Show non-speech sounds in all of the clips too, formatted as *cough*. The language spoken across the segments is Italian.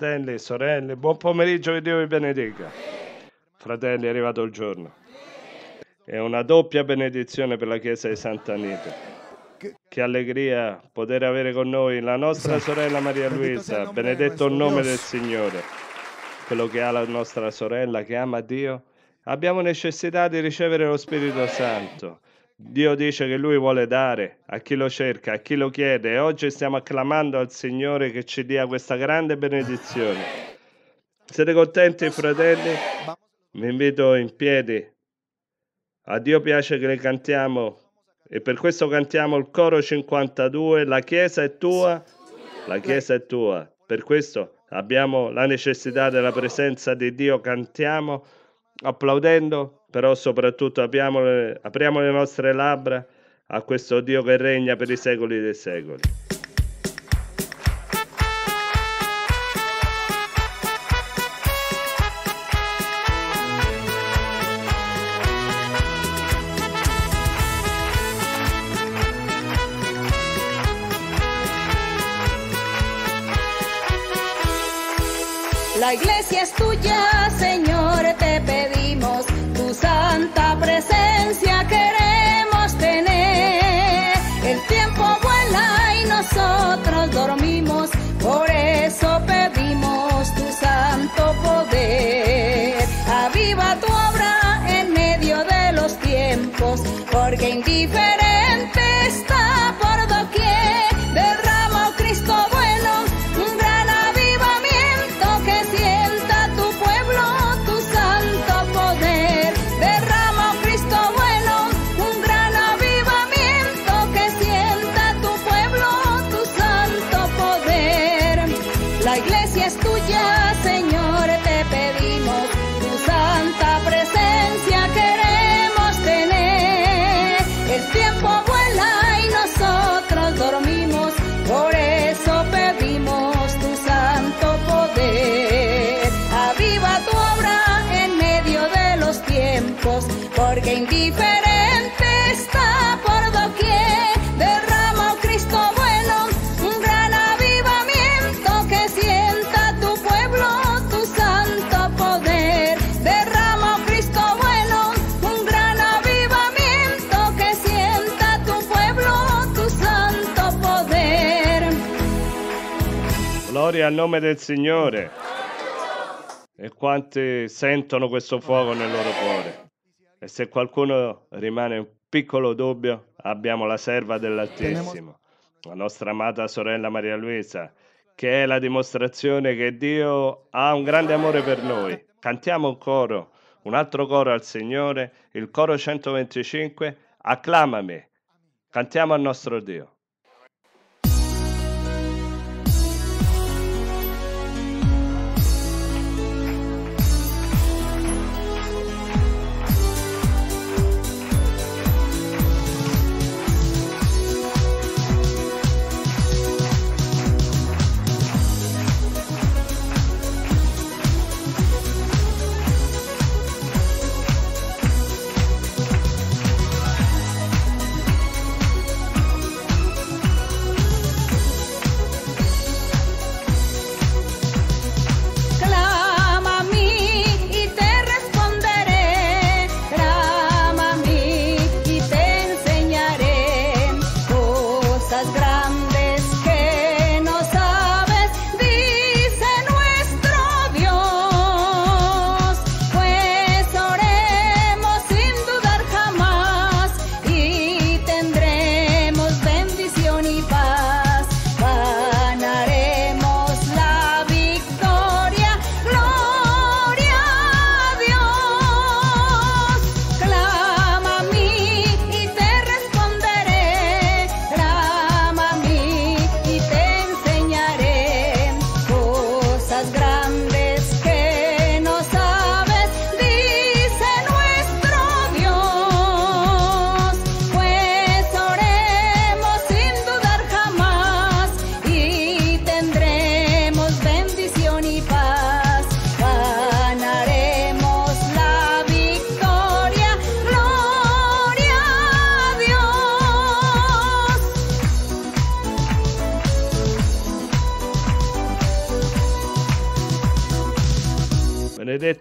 fratelli e sorelle, buon pomeriggio e Dio vi benedica. Fratelli, è arrivato il giorno. È una doppia benedizione per la Chiesa di Sant'Anita. Che allegria poter avere con noi la nostra esatto. sorella Maria Luisa, benedetto il nome del Signore. Quello che ha la nostra sorella, che ama Dio, abbiamo necessità di ricevere lo Spirito Santo Dio dice che Lui vuole dare a chi lo cerca, a chi lo chiede. E oggi stiamo acclamando al Signore che ci dia questa grande benedizione. Siete contenti, fratelli? Mi invito in piedi. A Dio piace che le cantiamo e per questo cantiamo il coro 52, la Chiesa è tua, la Chiesa è tua. Per questo abbiamo la necessità della presenza di Dio, cantiamo applaudendo però soprattutto apriamo le, apriamo le nostre labbra a questo Dio che regna per i secoli dei secoli. La iglesia es tuya, Señor. nosotros dormimos, por eso pedimos tu santo poder. Aviva tu obra en medio de los tiempos, porque en yeah. al nome del Signore. E quanti sentono questo fuoco nel loro cuore. E se qualcuno rimane un piccolo dubbio, abbiamo la serva dell'Altissimo, la nostra amata sorella Maria Luisa, che è la dimostrazione che Dio ha un grande amore per noi. Cantiamo un coro, un altro coro al Signore, il coro 125, acclamami, cantiamo al nostro Dio.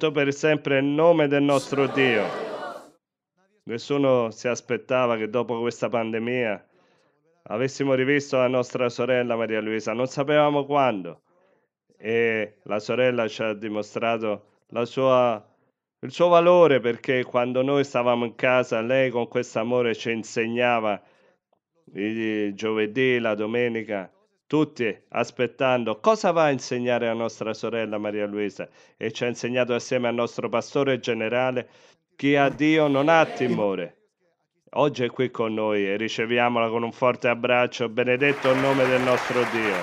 benedetto per sempre il nome del nostro Dio. Nessuno si aspettava che dopo questa pandemia avessimo rivisto la nostra sorella Maria Luisa, non sapevamo quando. E la sorella ci ha dimostrato sua, il suo valore perché quando noi stavamo in casa lei con questo amore ci insegnava il giovedì, la domenica, tutti aspettando cosa va a insegnare a nostra sorella Maria Luisa e ci ha insegnato assieme al nostro pastore generale chi a Dio non ha timore. Oggi è qui con noi e riceviamola con un forte abbraccio, benedetto il nome del nostro Dio.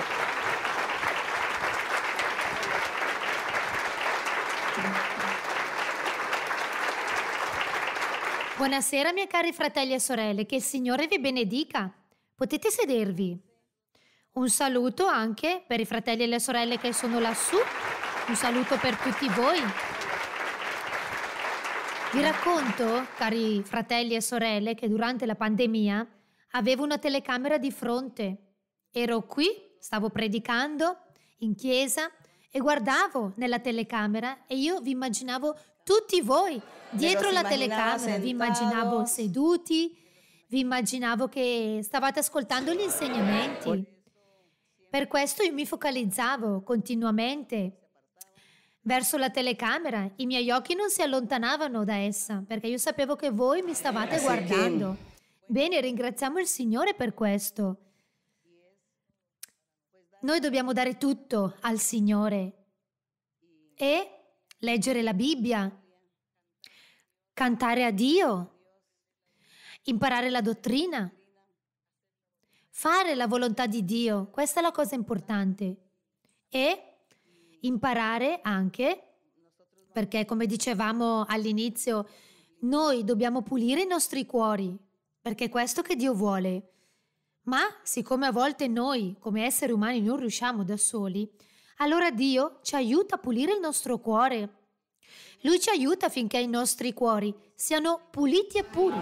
Buonasera miei cari fratelli e sorelle, che il Signore vi benedica. Potete sedervi. Un saluto anche per i fratelli e le sorelle che sono lassù. Un saluto per tutti voi. Vi racconto, cari fratelli e sorelle, che durante la pandemia avevo una telecamera di fronte. Ero qui, stavo predicando in chiesa e guardavo nella telecamera e io vi immaginavo tutti voi dietro la telecamera, sentavo. vi immaginavo seduti, vi immaginavo che stavate ascoltando gli insegnamenti. Per questo io mi focalizzavo continuamente verso la telecamera, i miei occhi non si allontanavano da essa, perché io sapevo che voi mi stavate eh guardando. Bene, ringraziamo il Signore per questo. Noi dobbiamo dare tutto al Signore e leggere la Bibbia, cantare a Dio, imparare la dottrina, Fare la volontà di Dio, questa è la cosa importante. E imparare anche, perché come dicevamo all'inizio, noi dobbiamo pulire i nostri cuori, perché è questo che Dio vuole. Ma siccome a volte noi, come esseri umani, non riusciamo da soli, allora Dio ci aiuta a pulire il nostro cuore. Lui ci aiuta affinché i nostri cuori siano puliti e puri.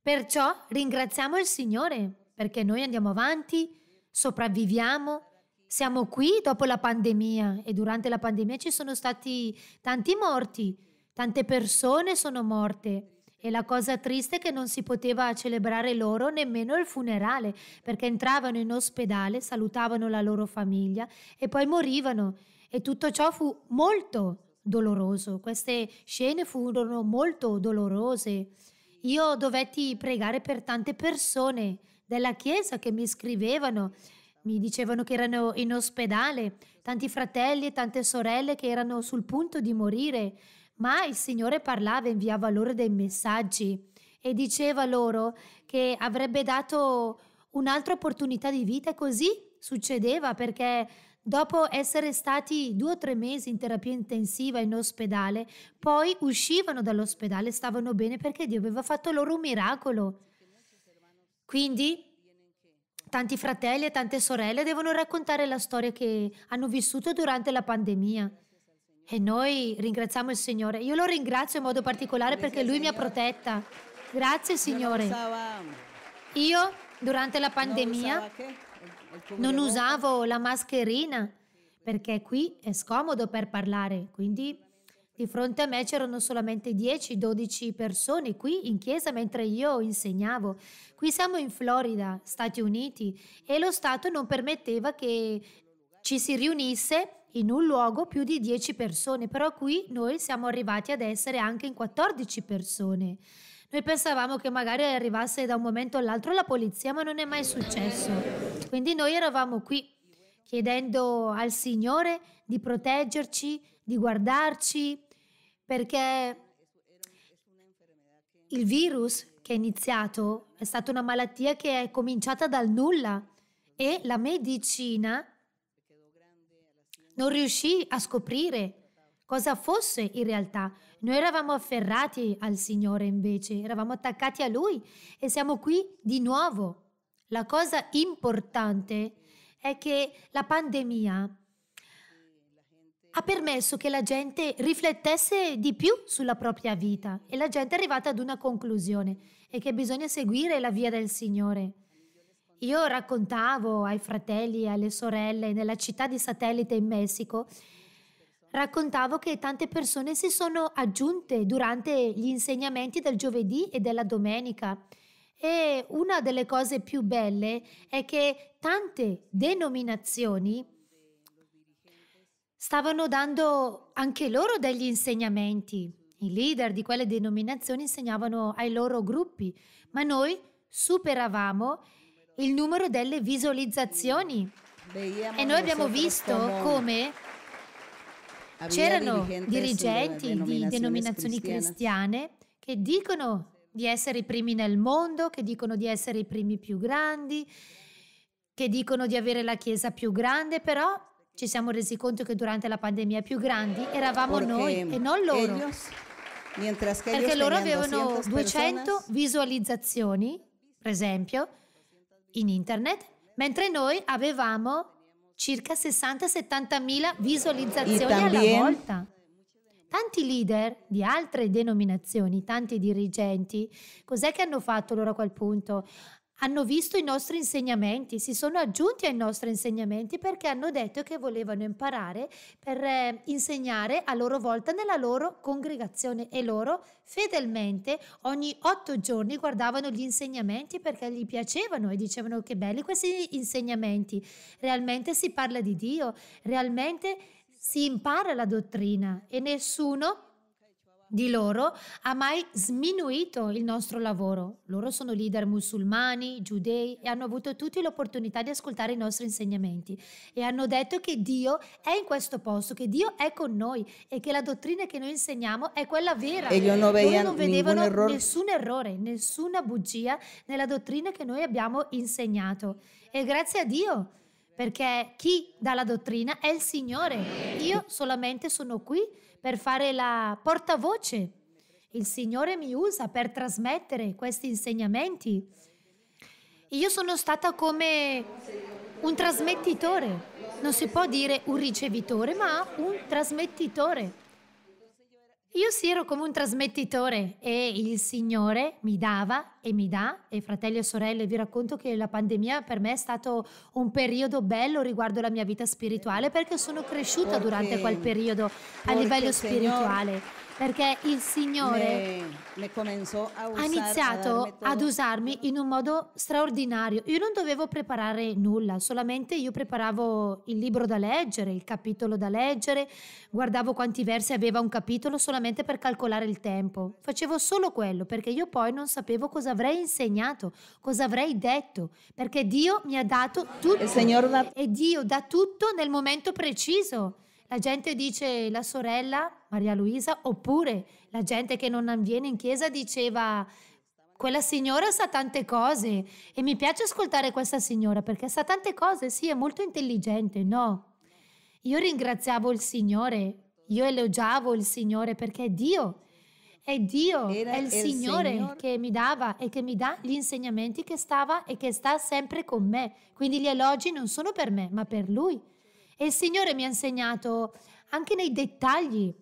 Perciò ringraziamo il Signore perché noi andiamo avanti, sopravviviamo. Siamo qui dopo la pandemia e durante la pandemia ci sono stati tanti morti, tante persone sono morte e la cosa triste è che non si poteva celebrare loro nemmeno il funerale, perché entravano in ospedale, salutavano la loro famiglia e poi morivano e tutto ciò fu molto doloroso. Queste scene furono molto dolorose. Io dovetti pregare per tante persone della chiesa che mi scrivevano, mi dicevano che erano in ospedale, tanti fratelli e tante sorelle che erano sul punto di morire, ma il Signore parlava e inviava loro dei messaggi e diceva loro che avrebbe dato un'altra opportunità di vita così succedeva perché dopo essere stati due o tre mesi in terapia intensiva in ospedale, poi uscivano dall'ospedale, stavano bene perché Dio aveva fatto loro un miracolo. Quindi tanti fratelli e tante sorelle devono raccontare la storia che hanno vissuto durante la pandemia. E noi ringraziamo il Signore. Io lo ringrazio in modo particolare perché Lui mi ha protetta. Grazie Signore. Io durante la pandemia non usavo la mascherina perché qui è scomodo per parlare, quindi di fronte a me c'erano solamente 10-12 persone qui in chiesa mentre io insegnavo. Qui siamo in Florida, Stati Uniti, e lo Stato non permetteva che ci si riunisse in un luogo più di 10 persone, però qui noi siamo arrivati ad essere anche in 14 persone. Noi pensavamo che magari arrivasse da un momento all'altro la polizia, ma non è mai successo. Quindi noi eravamo qui chiedendo al Signore di proteggerci, di guardarci, perché il virus che è iniziato è stata una malattia che è cominciata dal nulla e la medicina non riuscì a scoprire cosa fosse in realtà. Noi eravamo afferrati al Signore invece, eravamo attaccati a Lui e siamo qui di nuovo. La cosa importante è che la pandemia ha permesso che la gente riflettesse di più sulla propria vita e la gente è arrivata ad una conclusione e che bisogna seguire la via del Signore. Io raccontavo ai fratelli e alle sorelle nella città di Satellite in Messico, raccontavo che tante persone si sono aggiunte durante gli insegnamenti del giovedì e della domenica. E una delle cose più belle è che tante denominazioni stavano dando anche loro degli insegnamenti. I leader di quelle denominazioni insegnavano ai loro gruppi, ma noi superavamo il numero delle visualizzazioni. E noi abbiamo visto come c'erano dirigenti di denominazioni cristiane che dicono di essere i primi nel mondo, che dicono di essere i primi più grandi, che dicono di avere la chiesa più grande, però ci siamo resi conto che durante la pandemia più grandi eravamo Porque noi e non loro. Ellos, perché loro avevano 200, 200 visualizzazioni, per esempio, in internet, mentre noi avevamo circa 60-70 mila visualizzazioni alla volta. Tanti leader di altre denominazioni, tanti dirigenti, cos'è che hanno fatto loro a quel punto? hanno visto i nostri insegnamenti, si sono aggiunti ai nostri insegnamenti perché hanno detto che volevano imparare per eh, insegnare a loro volta nella loro congregazione e loro fedelmente ogni otto giorni guardavano gli insegnamenti perché gli piacevano e dicevano che belli questi insegnamenti, realmente si parla di Dio, realmente si impara la dottrina e nessuno di loro ha mai sminuito il nostro lavoro. Loro sono leader musulmani, giudei e hanno avuto tutti l'opportunità di ascoltare i nostri insegnamenti e hanno detto che Dio è in questo posto, che Dio è con noi e che la dottrina che noi insegniamo è quella vera. E loro non, non vedevano errore. nessun errore, nessuna bugia nella dottrina che noi abbiamo insegnato. E grazie a Dio perché chi dà la dottrina è il Signore. Io solamente sono qui per fare la portavoce. Il Signore mi usa per trasmettere questi insegnamenti. Io sono stata come un trasmettitore. Non si può dire un ricevitore, ma un trasmettitore. Io si ero come un trasmettitore e il Signore mi dava e mi dà. E fratelli e sorelle, vi racconto che la pandemia per me è stato un periodo bello riguardo la mia vita spirituale perché sono cresciuta perché, durante quel periodo a livello spirituale. Signor, perché il Signore me, me ha iniziato ad usarmi in un modo straordinario. Io non dovevo preparare nulla, solamente io preparavo il libro da leggere, il capitolo da leggere, guardavo quanti versi aveva un capitolo solamente per calcolare il tempo. Facevo solo quello perché io poi non sapevo cosa cosa avrei insegnato, cosa avrei detto, perché Dio mi ha dato tutto. Signor... E Dio dà tutto nel momento preciso. La gente dice la sorella Maria Luisa, oppure la gente che non viene in chiesa diceva quella signora sa tante cose e mi piace ascoltare questa signora perché sa tante cose, sì, è molto intelligente, no? Io ringraziavo il Signore, io elogiavo il Signore perché Dio è Dio, era, è il Signore il che mi dava e che mi dà gli insegnamenti che stava e che sta sempre con me. Quindi gli elogi non sono per me, ma per Lui. E il Signore mi ha insegnato anche nei dettagli,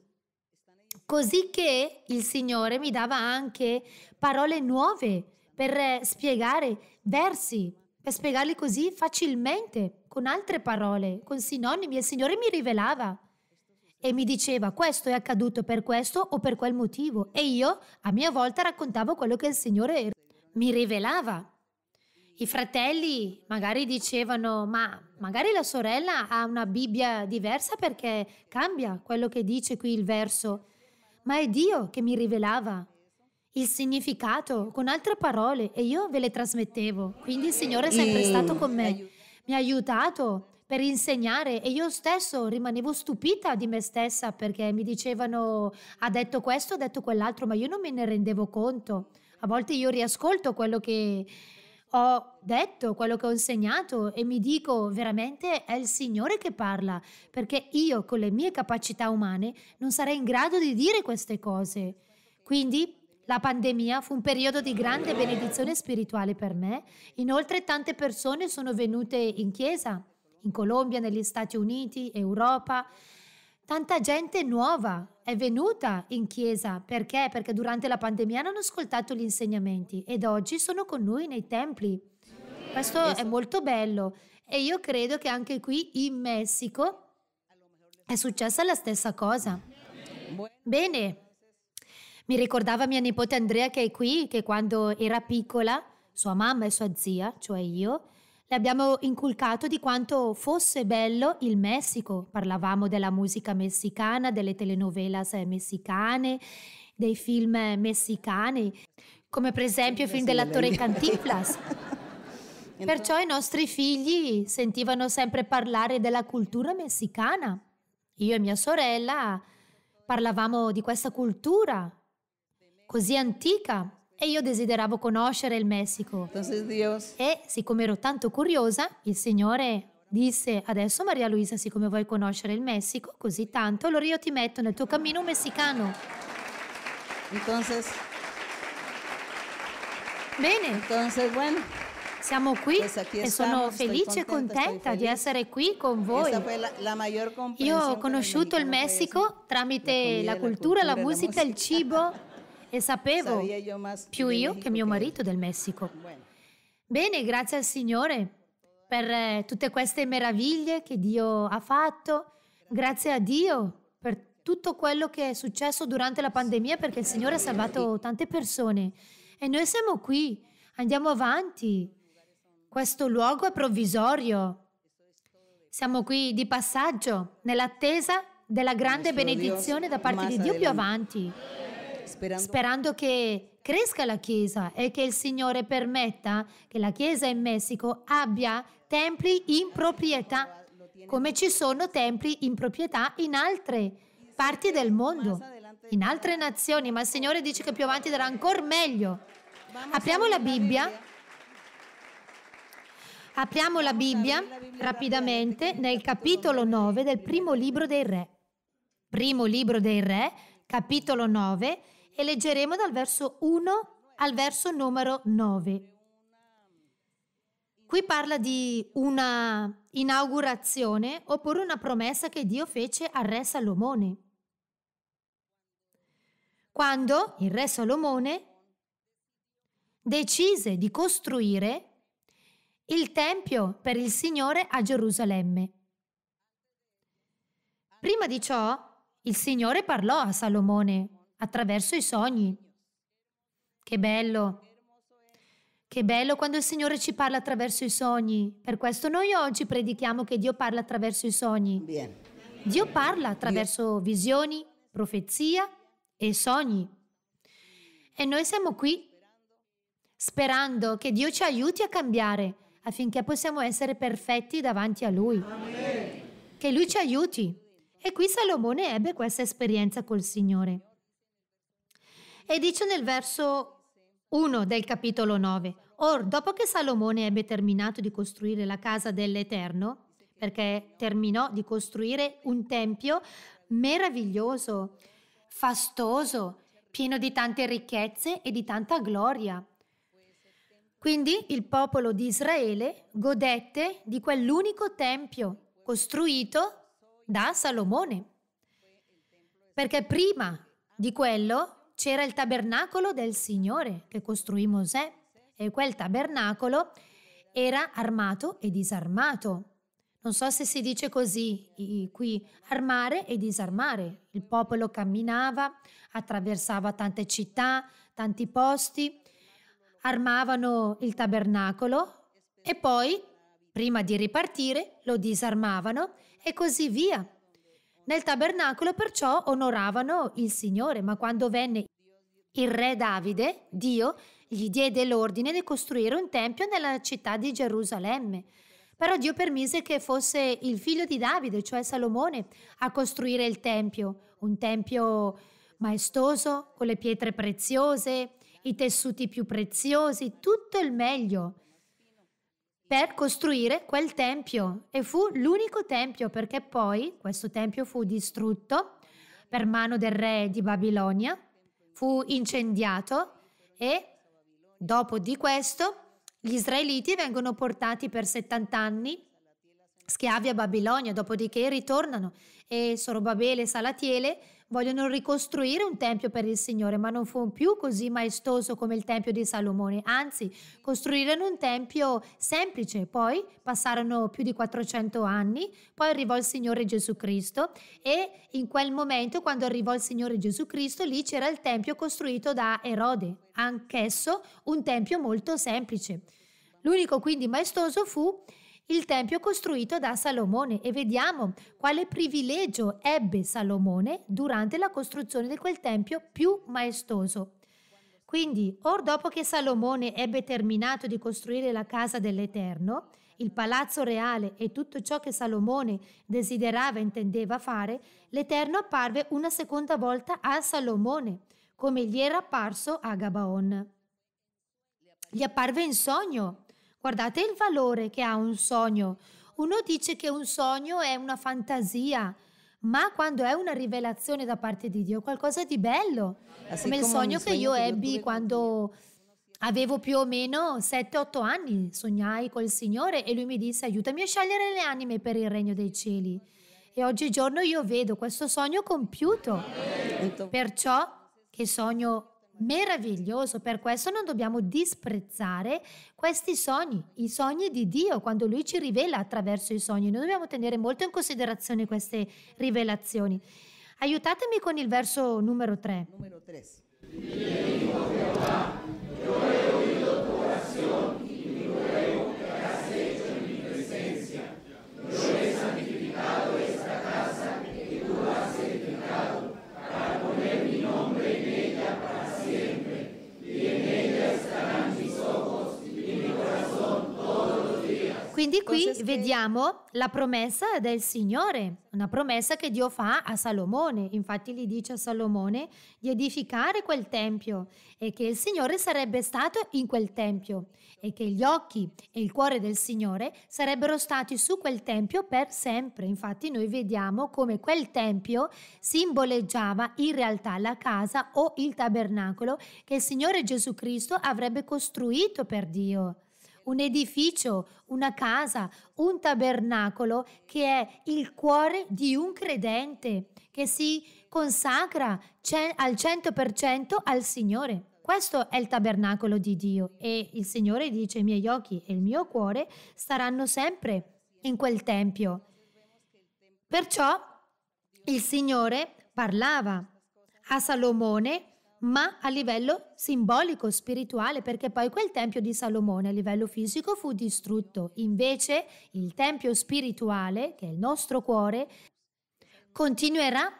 così che il Signore mi dava anche parole nuove per eh, spiegare versi, per spiegarli così facilmente, con altre parole, con sinonimi. Il Signore mi rivelava e mi diceva questo è accaduto per questo o per quel motivo e io a mia volta raccontavo quello che il Signore mi rivelava. I fratelli magari dicevano ma magari la sorella ha una Bibbia diversa perché cambia quello che dice qui il verso, ma è Dio che mi rivelava il significato con altre parole e io ve le trasmettevo. Quindi il Signore è sempre mm. stato con me, mi ha aiutato per insegnare e io stesso rimanevo stupita di me stessa perché mi dicevano ha detto questo, ha detto quell'altro, ma io non me ne rendevo conto. A volte io riascolto quello che ho detto, quello che ho insegnato e mi dico veramente è il Signore che parla, perché io con le mie capacità umane non sarei in grado di dire queste cose. Quindi la pandemia fu un periodo di grande benedizione spirituale per me. Inoltre tante persone sono venute in chiesa in Colombia, negli Stati Uniti, Europa. Tanta gente nuova è venuta in chiesa perché? Perché durante la pandemia hanno ascoltato gli insegnamenti ed oggi sono con noi nei templi. Questo è molto bello e io credo che anche qui in Messico è successa la stessa cosa. Bene, mi ricordava mia nipote Andrea che è qui, che quando era piccola, sua mamma e sua zia, cioè io, le abbiamo inculcato di quanto fosse bello il Messico, parlavamo della musica messicana, delle telenovelas eh, messicane, dei film messicani, come per esempio il film dell'attore Cantinflas. *laughs* Perciò i nostri figli sentivano sempre parlare della cultura messicana. Io e mia sorella parlavamo di questa cultura così antica e io desideravo conoscere il Messico. E siccome ero tanto curiosa, il Signore disse, adesso Maria Luisa, siccome vuoi conoscere il Messico così tanto, allora io ti metto nel tuo cammino un messicano. Entonces, Bene. Entonces, bueno, siamo qui pues e sono felice e contenta, di essere qui con voi. La, la Io ho conosciuto il Messico tramite la, comida, la cultura, la musica, musica, il cibo *laughs* e sapevo più io che mio marito del Messico. Bene, grazie al Signore per eh, tutte queste meraviglie che Dio ha fatto. Grazie a Dio per tutto quello che è successo durante la pandemia perché il Signore ha salvato tante persone. E noi siamo qui, andiamo avanti. Questo luogo è provvisorio. Siamo qui di passaggio, nell'attesa della grande benedizione da parte di Dio più avanti sperando, sperando che cresca la Chiesa e che il Signore permetta che la Chiesa in Messico abbia templi in proprietà, come ci sono templi in proprietà in altre parti del mondo, in altre nazioni, ma il Signore dice che più avanti darà ancora meglio. Apriamo la Bibbia. Apriamo la Bibbia rapidamente nel capitolo 9 del primo libro dei re. Primo libro dei re, capitolo 9, e leggeremo dal verso 1 al verso numero 9. Qui parla di una inaugurazione oppure una promessa che Dio fece al re Salomone. Quando il re Salomone decise di costruire il Tempio per il Signore a Gerusalemme. Prima di ciò, il Signore parlò a Salomone attraverso i sogni. Che bello! Che bello quando il Signore ci parla attraverso i sogni. Per questo noi oggi predichiamo che Dio parla attraverso i sogni. Bien. Dio parla attraverso Bien. visioni, profezia e sogni. E noi siamo qui sperando che Dio ci aiuti a cambiare affinché possiamo essere perfetti davanti a Lui. Amen. Che Lui ci aiuti. E qui Salomone ebbe questa esperienza col Signore. E dice nel verso 1 del capitolo 9, Or, dopo che Salomone ebbe terminato di costruire la casa dell'Eterno, perché terminò di costruire un tempio meraviglioso, fastoso, pieno di tante ricchezze e di tanta gloria. Quindi il popolo di Israele godette di quell'unico tempio costruito da Salomone, perché prima di quello c'era il tabernacolo del Signore che costruì Mosè e quel tabernacolo era armato e disarmato. Non so se si dice così qui, armare e disarmare. Il popolo camminava, attraversava tante città, tanti posti, armavano il tabernacolo e poi, prima di ripartire, lo disarmavano e così via. Nel tabernacolo perciò onoravano il Signore, ma quando venne il re Davide, Dio, gli diede l'ordine di costruire un tempio nella città di Gerusalemme. Però Dio permise che fosse il figlio di Davide, cioè Salomone, a costruire il tempio, un tempio maestoso, con le pietre preziose, i tessuti più preziosi, tutto il meglio per costruire quel tempio e fu l'unico tempio perché poi questo tempio fu distrutto per mano del re di Babilonia, fu incendiato e dopo di questo gli israeliti vengono portati per 70 anni schiavi a Babilonia, dopodiché ritornano e Sorobabele e Salatiele vogliono ricostruire un tempio per il Signore, ma non fu più così maestoso come il tempio di Salomone, anzi costruirono un tempio semplice, poi passarono più di 400 anni, poi arrivò il Signore Gesù Cristo e in quel momento quando arrivò il Signore Gesù Cristo lì c'era il tempio costruito da Erode, anch'esso un tempio molto semplice. L'unico quindi maestoso fu il tempio costruito da Salomone e vediamo quale privilegio ebbe Salomone durante la costruzione di quel tempio più maestoso. Quindi, or dopo che Salomone ebbe terminato di costruire la casa dell'Eterno, il palazzo reale e tutto ciò che Salomone desiderava e intendeva fare, l'Eterno apparve una seconda volta a Salomone, come gli era apparso a Gabaon. Gli apparve in sogno Guardate il valore che ha un sogno. Uno dice che un sogno è una fantasia, ma quando è una rivelazione da parte di Dio, qualcosa di bello. Come il sogno che io ebbi quando avevo più o meno 7-8 anni, sognai col Signore e lui mi disse aiutami a scegliere le anime per il regno dei cieli. E oggigiorno io vedo questo sogno compiuto. Perciò che sogno meraviglioso, per questo non dobbiamo disprezzare questi sogni, i sogni di Dio, quando Lui ci rivela attraverso i sogni. Noi dobbiamo tenere molto in considerazione queste rivelazioni. Aiutatemi con il verso numero 3. Numero 3. Quindi qui vediamo la promessa del Signore, una promessa che Dio fa a Salomone. Infatti gli dice a Salomone di edificare quel tempio e che il Signore sarebbe stato in quel tempio e che gli occhi e il cuore del Signore sarebbero stati su quel tempio per sempre. Infatti noi vediamo come quel tempio simboleggiava in realtà la casa o il tabernacolo che il Signore Gesù Cristo avrebbe costruito per Dio un edificio, una casa, un tabernacolo che è il cuore di un credente che si consacra al 100% al Signore. Questo è il tabernacolo di Dio e il Signore dice i miei occhi e il mio cuore staranno sempre in quel tempio. Perciò il Signore parlava a Salomone ma a livello simbolico, spirituale, perché poi quel Tempio di Salomone a livello fisico fu distrutto. Invece il Tempio spirituale, che è il nostro cuore, continuerà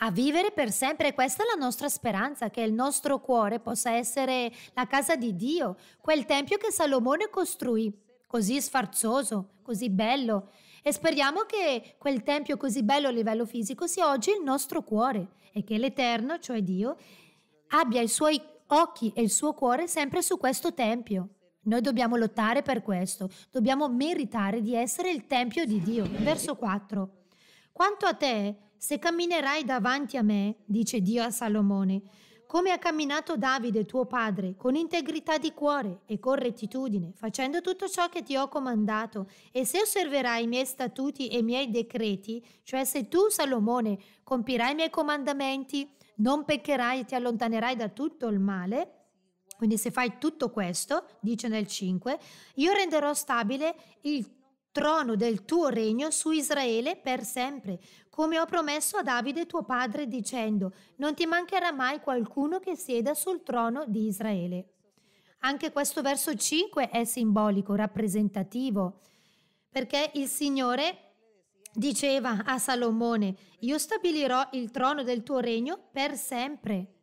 a vivere per sempre. Questa è la nostra speranza, che il nostro cuore possa essere la casa di Dio, quel Tempio che Salomone costruì, così sfarzoso, così bello. E speriamo che quel Tempio così bello a livello fisico sia oggi il nostro cuore e che l'Eterno, cioè Dio, abbia i suoi occhi e il suo cuore sempre su questo Tempio. Noi dobbiamo lottare per questo, dobbiamo meritare di essere il Tempio di Dio. Verso 4. Quanto a te, se camminerai davanti a me, dice Dio a Salomone, come ha camminato Davide tuo padre, con integrità di cuore e con rettitudine, facendo tutto ciò che ti ho comandato, e se osserverai i miei statuti e i miei decreti, cioè se tu, Salomone, compirai i miei comandamenti non peccherai e ti allontanerai da tutto il male. Quindi se fai tutto questo, dice nel 5, io renderò stabile il trono del tuo regno su Israele per sempre, come ho promesso a Davide tuo padre dicendo, non ti mancherà mai qualcuno che sieda sul trono di Israele. Anche questo verso 5 è simbolico, rappresentativo, perché il Signore Diceva a Salomone, io stabilirò il trono del tuo regno per sempre.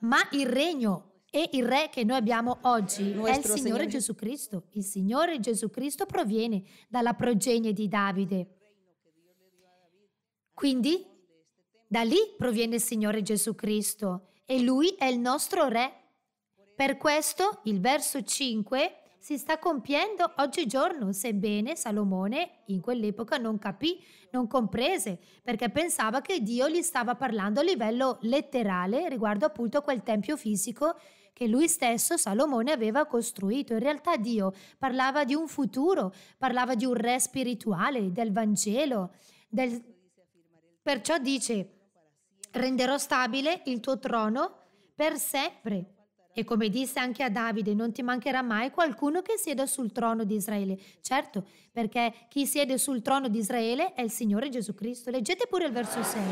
Ma il regno e il re che noi abbiamo oggi il è il Signore, Signore Gesù Cristo. Il Signore Gesù Cristo proviene dalla progenie di Davide. Quindi da lì proviene il Signore Gesù Cristo e lui è il nostro re. Per questo il verso 5 si sta compiendo oggigiorno, sebbene Salomone in quell'epoca non capì, non comprese, perché pensava che Dio gli stava parlando a livello letterale riguardo appunto a quel tempio fisico che lui stesso Salomone aveva costruito. In realtà Dio parlava di un futuro, parlava di un re spirituale, del Vangelo, del... perciò dice renderò stabile il tuo trono per sempre e come disse anche a Davide, non ti mancherà mai qualcuno che sieda sul trono di Israele. Certo, perché chi siede sul trono di Israele è il Signore Gesù Cristo. Leggete pure il verso 6.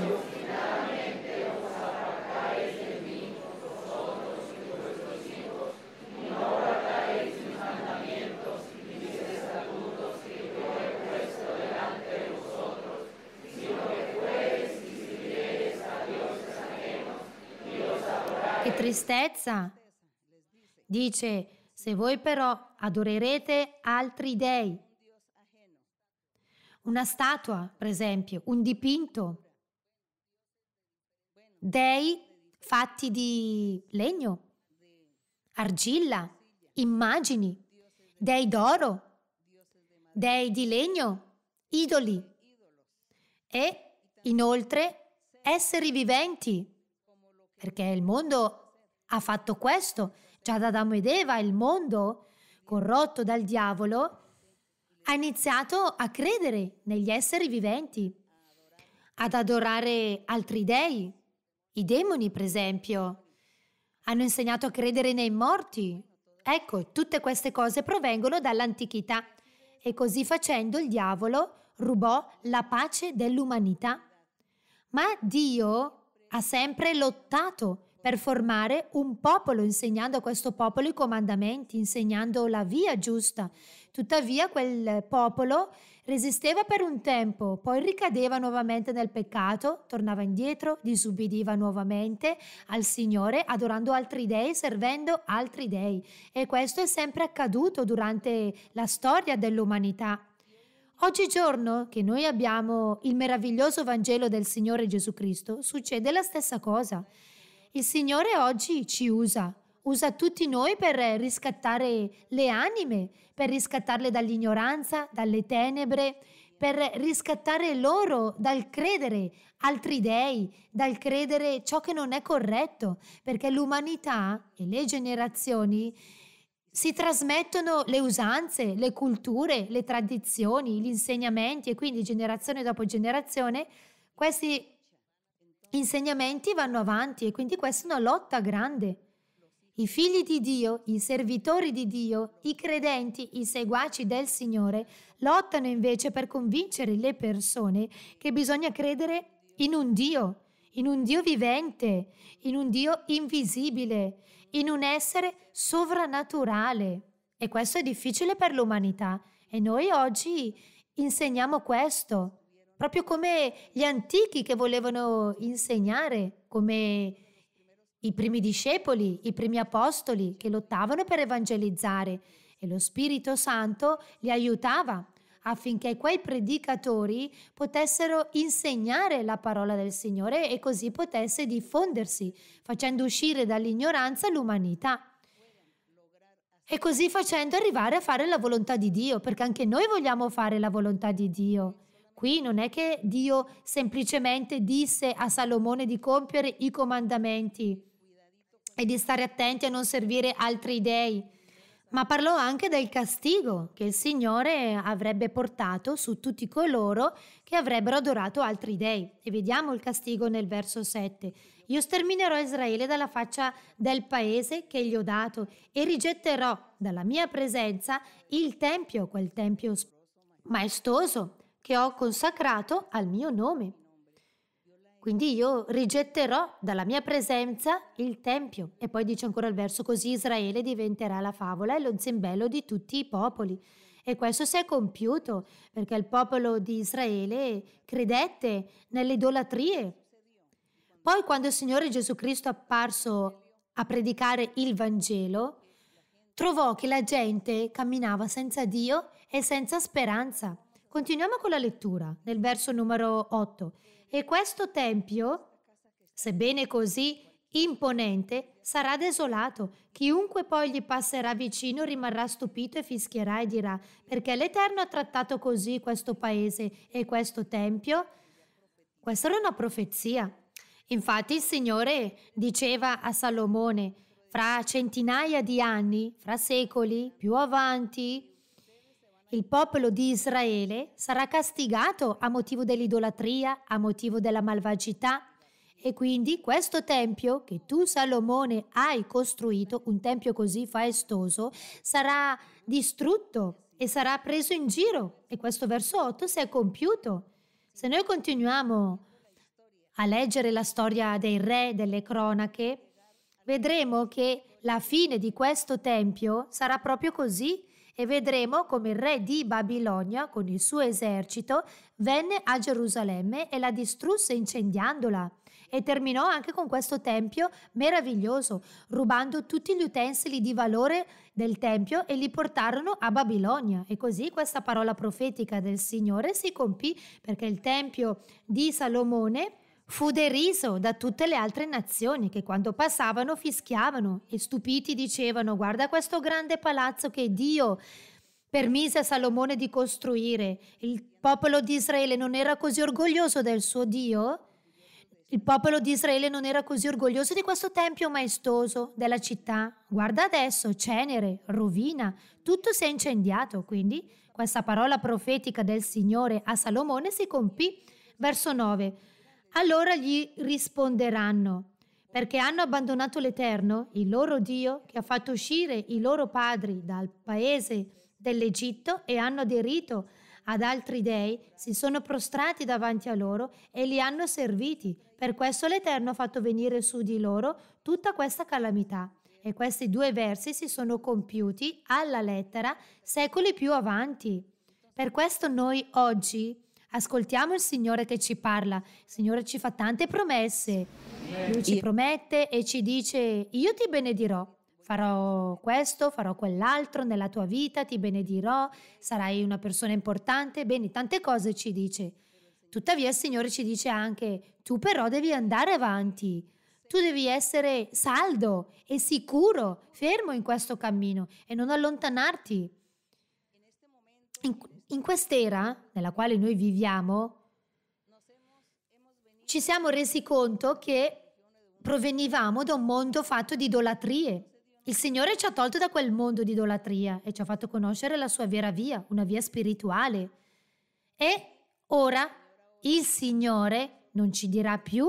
Che tristezza! Dice, se voi però adorerete altri dei, una statua, per esempio, un dipinto, dei fatti di legno, argilla, immagini, dei d'oro, dei di legno, idoli e inoltre esseri viventi, perché il mondo ha fatto questo già da Adamo ed Eva, il mondo corrotto dal diavolo, ha iniziato a credere negli esseri viventi, ad adorare altri dei. I demoni, per esempio, hanno insegnato a credere nei morti. Ecco, tutte queste cose provengono dall'antichità e così facendo il diavolo rubò la pace dell'umanità. Ma Dio ha sempre lottato per formare un popolo, insegnando a questo popolo i comandamenti, insegnando la via giusta. Tuttavia quel popolo resisteva per un tempo, poi ricadeva nuovamente nel peccato, tornava indietro, disubbidiva nuovamente al Signore, adorando altri dei, servendo altri dei. E questo è sempre accaduto durante la storia dell'umanità. Oggigiorno che noi abbiamo il meraviglioso Vangelo del Signore Gesù Cristo, succede la stessa cosa. Il Signore oggi ci usa, usa tutti noi per riscattare le anime, per riscattarle dall'ignoranza, dalle tenebre, per riscattare loro dal credere altri dei, dal credere ciò che non è corretto, perché l'umanità e le generazioni si trasmettono le usanze, le culture, le tradizioni, gli insegnamenti e quindi generazione dopo generazione questi insegnamenti vanno avanti e quindi questa è una lotta grande. I figli di Dio, i servitori di Dio, i credenti, i seguaci del Signore lottano invece per convincere le persone che bisogna credere in un Dio, in un Dio vivente, in un Dio invisibile, in un essere sovrannaturale. E questo è difficile per l'umanità e noi oggi insegniamo questo proprio come gli antichi che volevano insegnare, come i primi discepoli, i primi apostoli che lottavano per evangelizzare e lo Spirito Santo li aiutava affinché quei predicatori potessero insegnare la parola del Signore e così potesse diffondersi, facendo uscire dall'ignoranza l'umanità. E così facendo arrivare a fare la volontà di Dio, perché anche noi vogliamo fare la volontà di Dio. Qui non è che Dio semplicemente disse a Salomone di compiere i comandamenti e di stare attenti a non servire altri dei, ma parlò anche del castigo che il Signore avrebbe portato su tutti coloro che avrebbero adorato altri dei. E vediamo il castigo nel verso 7. Io sterminerò Israele dalla faccia del paese che gli ho dato e rigetterò dalla mia presenza il tempio, quel tempio maestoso che ho consacrato al mio nome. Quindi io rigetterò dalla mia presenza il Tempio. E poi dice ancora il verso, così Israele diventerà la favola e lo zimbello di tutti i popoli. E questo si è compiuto perché il popolo di Israele credette nelle idolatrie. Poi quando il Signore Gesù Cristo è apparso a predicare il Vangelo, trovò che la gente camminava senza Dio e senza speranza. Continuiamo con la lettura nel verso numero 8. E questo tempio, sebbene così imponente, sarà desolato. Chiunque poi gli passerà vicino rimarrà stupito e fischierà e dirà, perché l'Eterno ha trattato così questo paese e questo tempio? Questa era una profezia. Infatti il Signore diceva a Salomone, fra centinaia di anni, fra secoli, più avanti, il popolo di Israele sarà castigato a motivo dell'idolatria, a motivo della malvagità. E quindi questo tempio che tu Salomone hai costruito, un tempio così faestoso, sarà distrutto e sarà preso in giro. E questo verso 8 si è compiuto. Se noi continuiamo a leggere la storia dei re, delle cronache, vedremo che la fine di questo tempio sarà proprio così e vedremo come il re di Babilonia con il suo esercito venne a Gerusalemme e la distrusse incendiandola e terminò anche con questo tempio meraviglioso, rubando tutti gli utensili di valore del tempio e li portarono a Babilonia. E così questa parola profetica del Signore si compì perché il tempio di Salomone Fu deriso da tutte le altre nazioni che quando passavano fischiavano e stupiti dicevano guarda questo grande palazzo che Dio permise a Salomone di costruire. Il popolo di Israele non era così orgoglioso del suo Dio? Il popolo di Israele non era così orgoglioso di questo tempio maestoso della città. Guarda adesso, cenere, rovina, tutto si è incendiato. Quindi questa parola profetica del Signore a Salomone si compì. Verso 9 allora gli risponderanno, perché hanno abbandonato l'Eterno, il loro Dio, che ha fatto uscire i loro padri dal paese dell'Egitto e hanno aderito ad altri dei, si sono prostrati davanti a loro e li hanno serviti. Per questo l'Eterno ha fatto venire su di loro tutta questa calamità. E questi due versi si sono compiuti alla lettera secoli più avanti. Per questo noi oggi Ascoltiamo il Signore che ci parla. Il Signore ci fa tante promesse. Lui ci promette e ci dice, io ti benedirò. Farò questo, farò quell'altro nella tua vita, ti benedirò, sarai una persona importante. Bene, tante cose ci dice. Tuttavia il Signore ci dice anche, tu però devi andare avanti. Tu devi essere saldo e sicuro, fermo in questo cammino e non allontanarti. In, in quest'era nella quale noi viviamo, ci siamo resi conto che provenivamo da un mondo fatto di idolatrie. Il Signore ci ha tolto da quel mondo di idolatria e ci ha fatto conoscere la sua vera via, una via spirituale. E ora il Signore non ci dirà più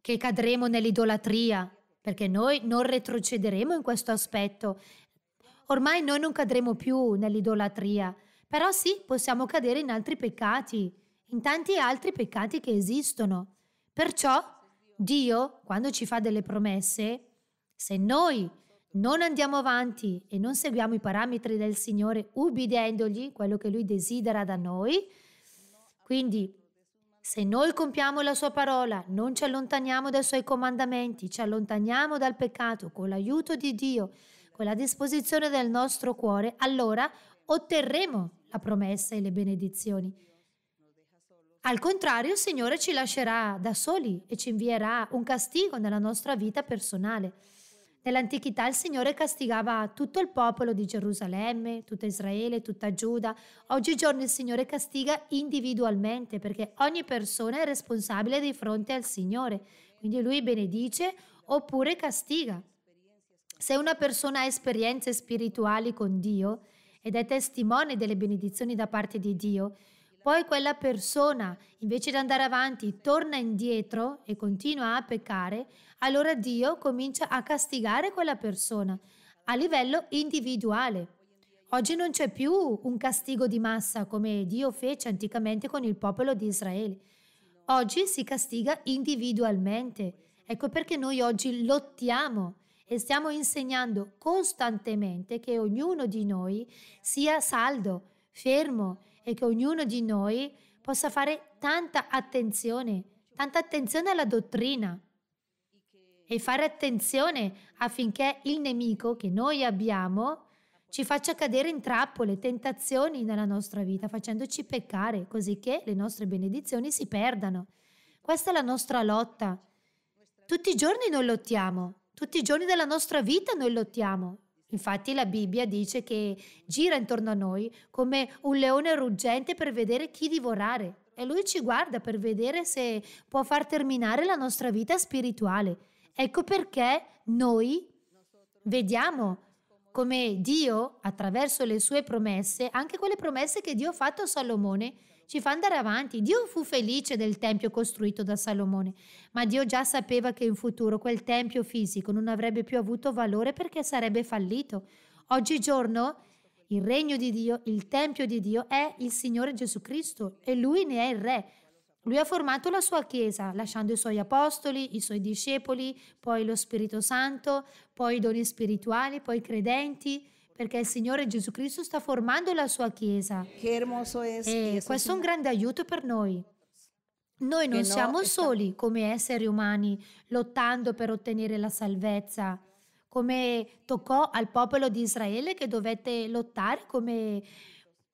che cadremo nell'idolatria, perché noi non retrocederemo in questo aspetto. Ormai noi non cadremo più nell'idolatria, però sì, possiamo cadere in altri peccati, in tanti altri peccati che esistono. Perciò Dio, quando ci fa delle promesse, se noi non andiamo avanti e non seguiamo i parametri del Signore, ubbidendogli quello che Lui desidera da noi, quindi se noi compiamo la sua parola, non ci allontaniamo dai suoi comandamenti, ci allontaniamo dal peccato con l'aiuto di Dio, con la disposizione del nostro cuore, allora otterremo la promessa e le benedizioni. Al contrario, il Signore ci lascerà da soli e ci invierà un castigo nella nostra vita personale. Nell'antichità il Signore castigava tutto il popolo di Gerusalemme, tutta Israele, tutta Giuda. Oggigiorno il Signore castiga individualmente perché ogni persona è responsabile di fronte al Signore. Quindi lui benedice oppure castiga. Se una persona ha esperienze spirituali con Dio, ed è testimone delle benedizioni da parte di Dio, poi quella persona, invece di andare avanti, torna indietro e continua a peccare, allora Dio comincia a castigare quella persona a livello individuale. Oggi non c'è più un castigo di massa come Dio fece anticamente con il popolo di Israele. Oggi si castiga individualmente. Ecco perché noi oggi lottiamo e stiamo insegnando costantemente che ognuno di noi sia saldo, fermo e che ognuno di noi possa fare tanta attenzione, tanta attenzione alla dottrina e fare attenzione affinché il nemico che noi abbiamo ci faccia cadere in trappole, tentazioni nella nostra vita, facendoci peccare, così che le nostre benedizioni si perdano. Questa è la nostra lotta. Tutti i giorni noi lottiamo. Tutti i giorni della nostra vita noi lottiamo. Infatti la Bibbia dice che gira intorno a noi come un leone ruggente per vedere chi divorare e lui ci guarda per vedere se può far terminare la nostra vita spirituale. Ecco perché noi vediamo come Dio, attraverso le sue promesse, anche quelle promesse che Dio ha fatto a Salomone, ci fa andare avanti. Dio fu felice del tempio costruito da Salomone, ma Dio già sapeva che in futuro quel tempio fisico non avrebbe più avuto valore perché sarebbe fallito. Oggigiorno il regno di Dio, il tempio di Dio è il Signore Gesù Cristo e lui ne è il re. Lui ha formato la sua Chiesa, lasciando i suoi apostoli, i suoi discepoli, poi lo Spirito Santo, poi i doni spirituali, poi i credenti perché il Signore Gesù Cristo sta formando la sua Chiesa. Che è e eh, questo è un grande aiuto per noi. Noi non siamo soli come esseri umani lottando per ottenere la salvezza, come toccò al popolo di Israele che dovette lottare come,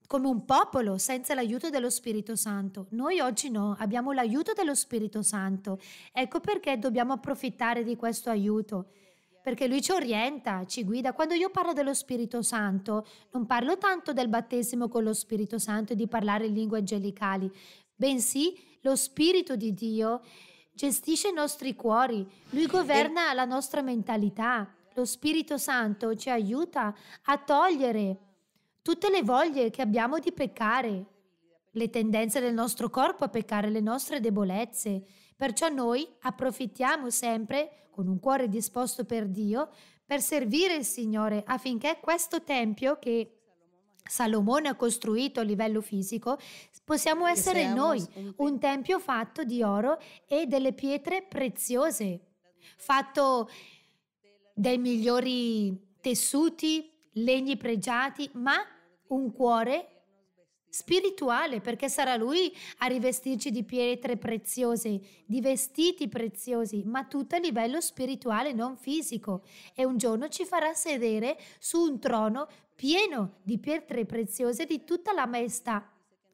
come un popolo senza l'aiuto dello Spirito Santo. Noi oggi no, abbiamo l'aiuto dello Spirito Santo. Ecco perché dobbiamo approfittare di questo aiuto perché lui ci orienta, ci guida. Quando io parlo dello Spirito Santo, non parlo tanto del battesimo con lo Spirito Santo e di parlare in lingue angelicali, bensì lo Spirito di Dio gestisce i nostri cuori, lui governa la nostra mentalità. Lo Spirito Santo ci aiuta a togliere tutte le voglie che abbiamo di peccare, le tendenze del nostro corpo a peccare, le nostre debolezze Perciò noi approfittiamo sempre, con un cuore disposto per Dio, per servire il Signore affinché questo Tempio che Salomone ha costruito a livello fisico, possiamo essere noi, un tempio fatto di oro e delle pietre preziose, fatto dei migliori tessuti, legni pregiati, ma un cuore spirituale, perché sarà Lui a rivestirci di pietre preziose, di vestiti preziosi, ma tutto a livello spirituale, non fisico. E un giorno ci farà sedere su un trono pieno di pietre preziose di tutta la maestà.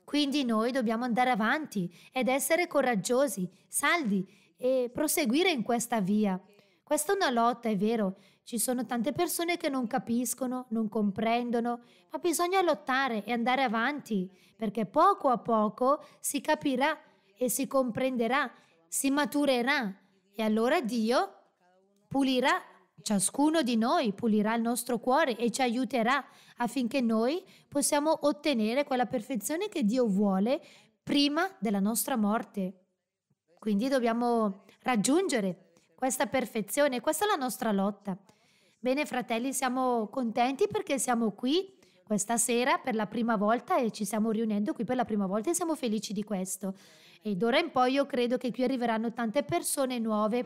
Quindi noi dobbiamo andare avanti ed essere coraggiosi, saldi e proseguire in questa via. Questa è una lotta, è vero, ci sono tante persone che non capiscono, non comprendono, ma bisogna lottare e andare avanti, perché poco a poco si capirà e si comprenderà, si maturerà e allora Dio pulirà ciascuno di noi, pulirà il nostro cuore e ci aiuterà affinché noi possiamo ottenere quella perfezione che Dio vuole prima della nostra morte. Quindi dobbiamo raggiungere questa perfezione, questa è la nostra lotta. Bene fratelli, siamo contenti perché siamo qui questa sera per la prima volta e ci stiamo riunendo qui per la prima volta e siamo felici di questo. E d'ora in poi io credo che qui arriveranno tante persone nuove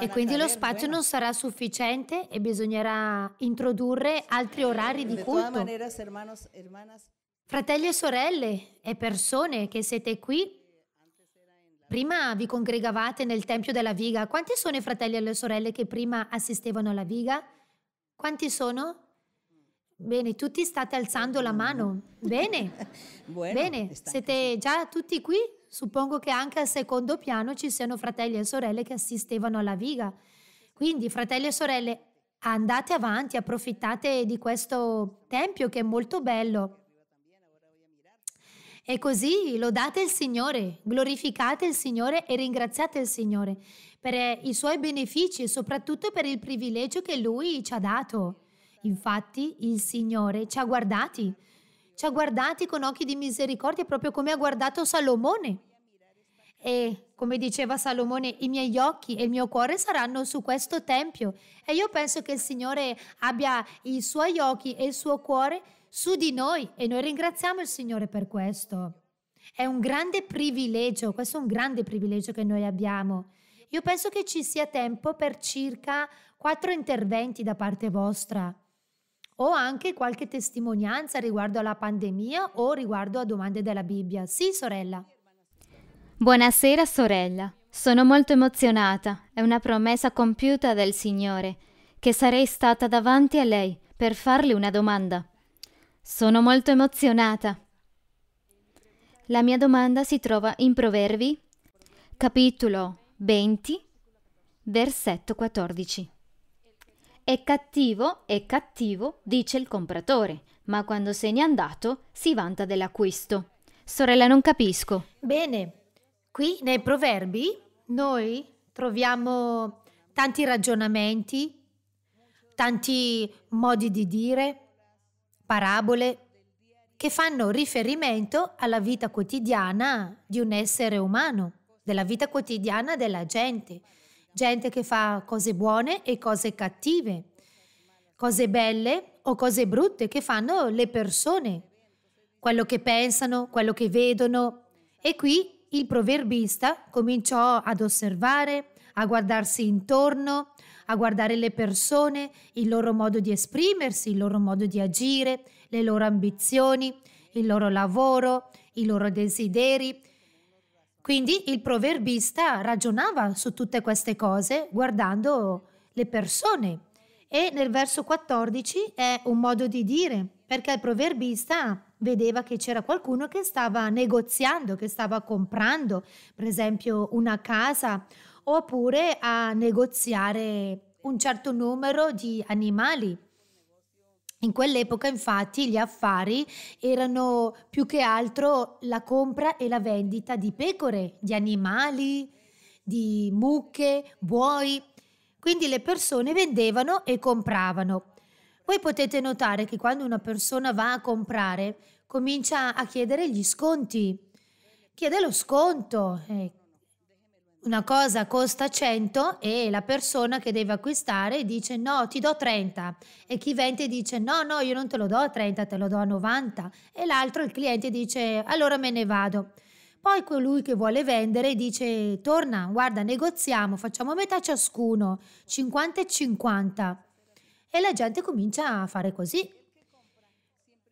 e quindi lo spazio non sarà sufficiente e bisognerà introdurre altri orari di culto. Fratelli e sorelle e persone che siete qui, prima vi congregavate nel Tempio della Viga. Quanti sono i fratelli e le sorelle che prima assistevano alla Viga? Quanti sono? Bene, tutti state alzando la mano. Bene, *laughs* bueno, bene. Siete già tutti qui? Suppongo che anche al secondo piano ci siano fratelli e sorelle che assistevano alla viga. Quindi, fratelli e sorelle, andate avanti, approfittate di questo tempio che è molto bello. E così lodate il Signore, glorificate il Signore e ringraziate il Signore per eh, i suoi benefici e soprattutto per il privilegio che Lui ci ha dato. Infatti il Signore ci ha guardati, ci ha guardati con occhi di misericordia proprio come ha guardato Salomone. E come diceva Salomone, i miei occhi e il mio cuore saranno su questo tempio. E io penso che il Signore abbia i suoi occhi e il suo cuore su di noi e noi ringraziamo il Signore per questo. È un grande privilegio, questo è un grande privilegio che noi abbiamo. Io penso che ci sia tempo per circa quattro interventi da parte vostra o anche qualche testimonianza riguardo alla pandemia o riguardo a domande della Bibbia. Sì, sorella. Buonasera, sorella. Sono molto emozionata. È una promessa compiuta del Signore che sarei stata davanti a lei per farle una domanda. Sono molto emozionata. La mia domanda si trova in Proverbi, capitolo 20, versetto 14. È cattivo, è cattivo, dice il compratore, ma quando se n'è andato si vanta dell'acquisto. Sorella, non capisco. Bene, qui nei Proverbi noi troviamo tanti ragionamenti, tanti modi di dire parabole che fanno riferimento alla vita quotidiana di un essere umano, della vita quotidiana della gente, gente che fa cose buone e cose cattive, cose belle o cose brutte che fanno le persone, quello che pensano, quello che vedono. E qui il proverbista cominciò ad osservare a guardarsi intorno, a guardare le persone, il loro modo di esprimersi, il loro modo di agire, le loro ambizioni, il loro lavoro, i loro desideri. Quindi il proverbista ragionava su tutte queste cose guardando le persone. E nel verso 14 è un modo di dire, perché il proverbista vedeva che c'era qualcuno che stava negoziando, che stava comprando, per esempio una casa oppure a negoziare un certo numero di animali. In quell'epoca infatti gli affari erano più che altro la compra e la vendita di pecore, di animali, di mucche, buoi. Quindi le persone vendevano e compravano. Voi potete notare che quando una persona va a comprare comincia a chiedere gli sconti, chiede lo sconto. Eh, una cosa costa 100 e la persona che deve acquistare dice no, ti do 30 e chi vende dice no, no, io non te lo do a 30, te lo do a 90 e l'altro, il cliente dice allora me ne vado. Poi colui che vuole vendere dice torna, guarda, negoziamo, facciamo metà ciascuno, 50 e 50. E la gente comincia a fare così.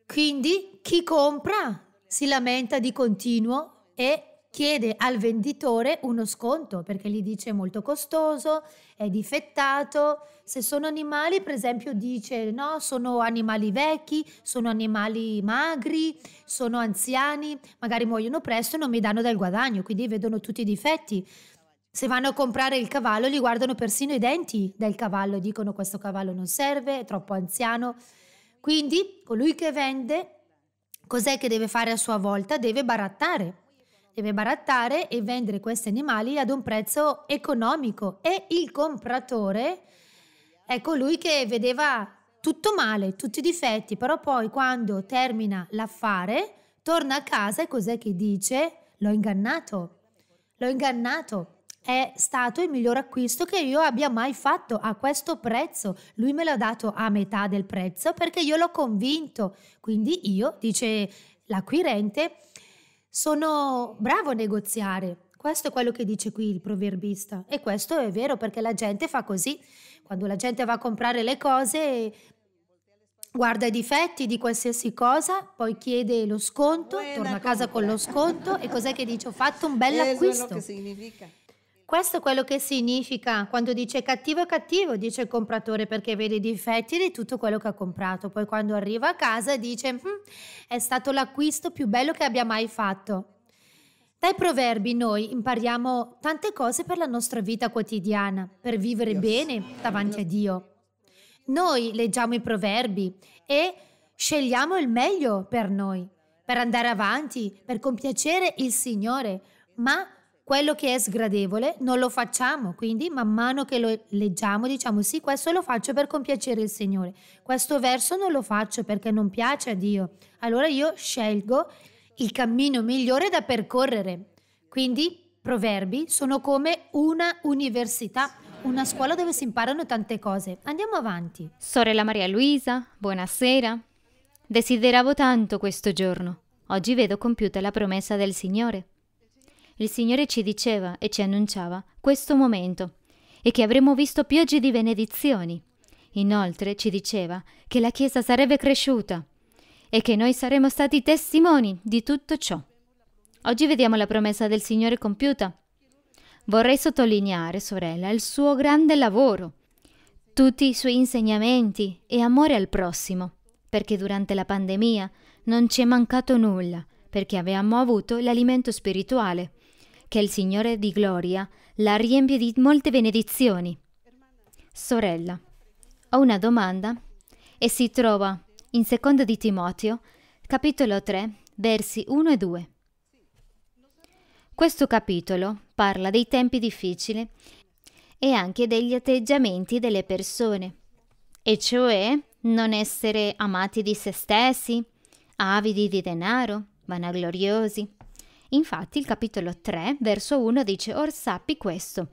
Quindi chi compra si lamenta di continuo e chiede al venditore uno sconto perché gli dice è molto costoso, è difettato. Se sono animali, per esempio, dice no, sono animali vecchi, sono animali magri, sono anziani, magari muoiono presto e non mi danno del guadagno, quindi vedono tutti i difetti. Se vanno a comprare il cavallo, gli guardano persino i denti del cavallo, dicono questo cavallo non serve, è troppo anziano. Quindi colui che vende, cos'è che deve fare a sua volta? Deve barattare deve barattare e vendere questi animali ad un prezzo economico e il compratore è colui ecco, che vedeva tutto male, tutti i difetti, però poi quando termina l'affare torna a casa e cos'è che dice? L'ho ingannato, l'ho ingannato, è stato il miglior acquisto che io abbia mai fatto a questo prezzo. Lui me l'ha dato a metà del prezzo perché io l'ho convinto. Quindi io, dice l'acquirente, sono bravo a negoziare. Questo è quello che dice qui il proverbista e questo è vero perché la gente fa così. Quando la gente va a comprare le cose guarda i difetti di qualsiasi cosa, poi chiede lo sconto, Buena torna a casa compra. con lo sconto e cos'è che dice? Ho fatto un bell'acquisto. acquisto. è lo che significa. Questo è quello che significa quando dice cattivo è cattivo, dice il compratore perché vede i difetti di tutto quello che ha comprato. Poi quando arriva a casa dice mm, è stato l'acquisto più bello che abbia mai fatto. Dai proverbi noi impariamo tante cose per la nostra vita quotidiana, per vivere bene davanti a Dio. Noi leggiamo i proverbi e scegliamo il meglio per noi, per andare avanti, per compiacere il Signore, ma quello che è sgradevole non lo facciamo, quindi man mano che lo leggiamo diciamo sì, questo lo faccio per compiacere il Signore, questo verso non lo faccio perché non piace a Dio, allora io scelgo il cammino migliore da percorrere. Quindi proverbi sono come una università, una scuola dove si imparano tante cose. Andiamo avanti. Sorella Maria Luisa, buonasera. Desideravo tanto questo giorno. Oggi vedo compiuta la promessa del Signore. Il Signore ci diceva e ci annunciava questo momento e che avremmo visto piogge di benedizioni. Inoltre ci diceva che la Chiesa sarebbe cresciuta e che noi saremmo stati testimoni di tutto ciò. Oggi vediamo la promessa del Signore compiuta. Vorrei sottolineare, sorella, il suo grande lavoro, tutti i suoi insegnamenti e amore al prossimo, perché durante la pandemia non ci è mancato nulla, perché avevamo avuto l'alimento spirituale che il Signore di gloria la riempie di molte benedizioni. Sorella, ho una domanda e si trova in 2 di Timoteo, capitolo 3, versi 1 e 2. Questo capitolo parla dei tempi difficili e anche degli atteggiamenti delle persone, e cioè non essere amati di se stessi, avidi di denaro, vanagloriosi, Infatti il capitolo 3, verso 1 dice, or sappi questo,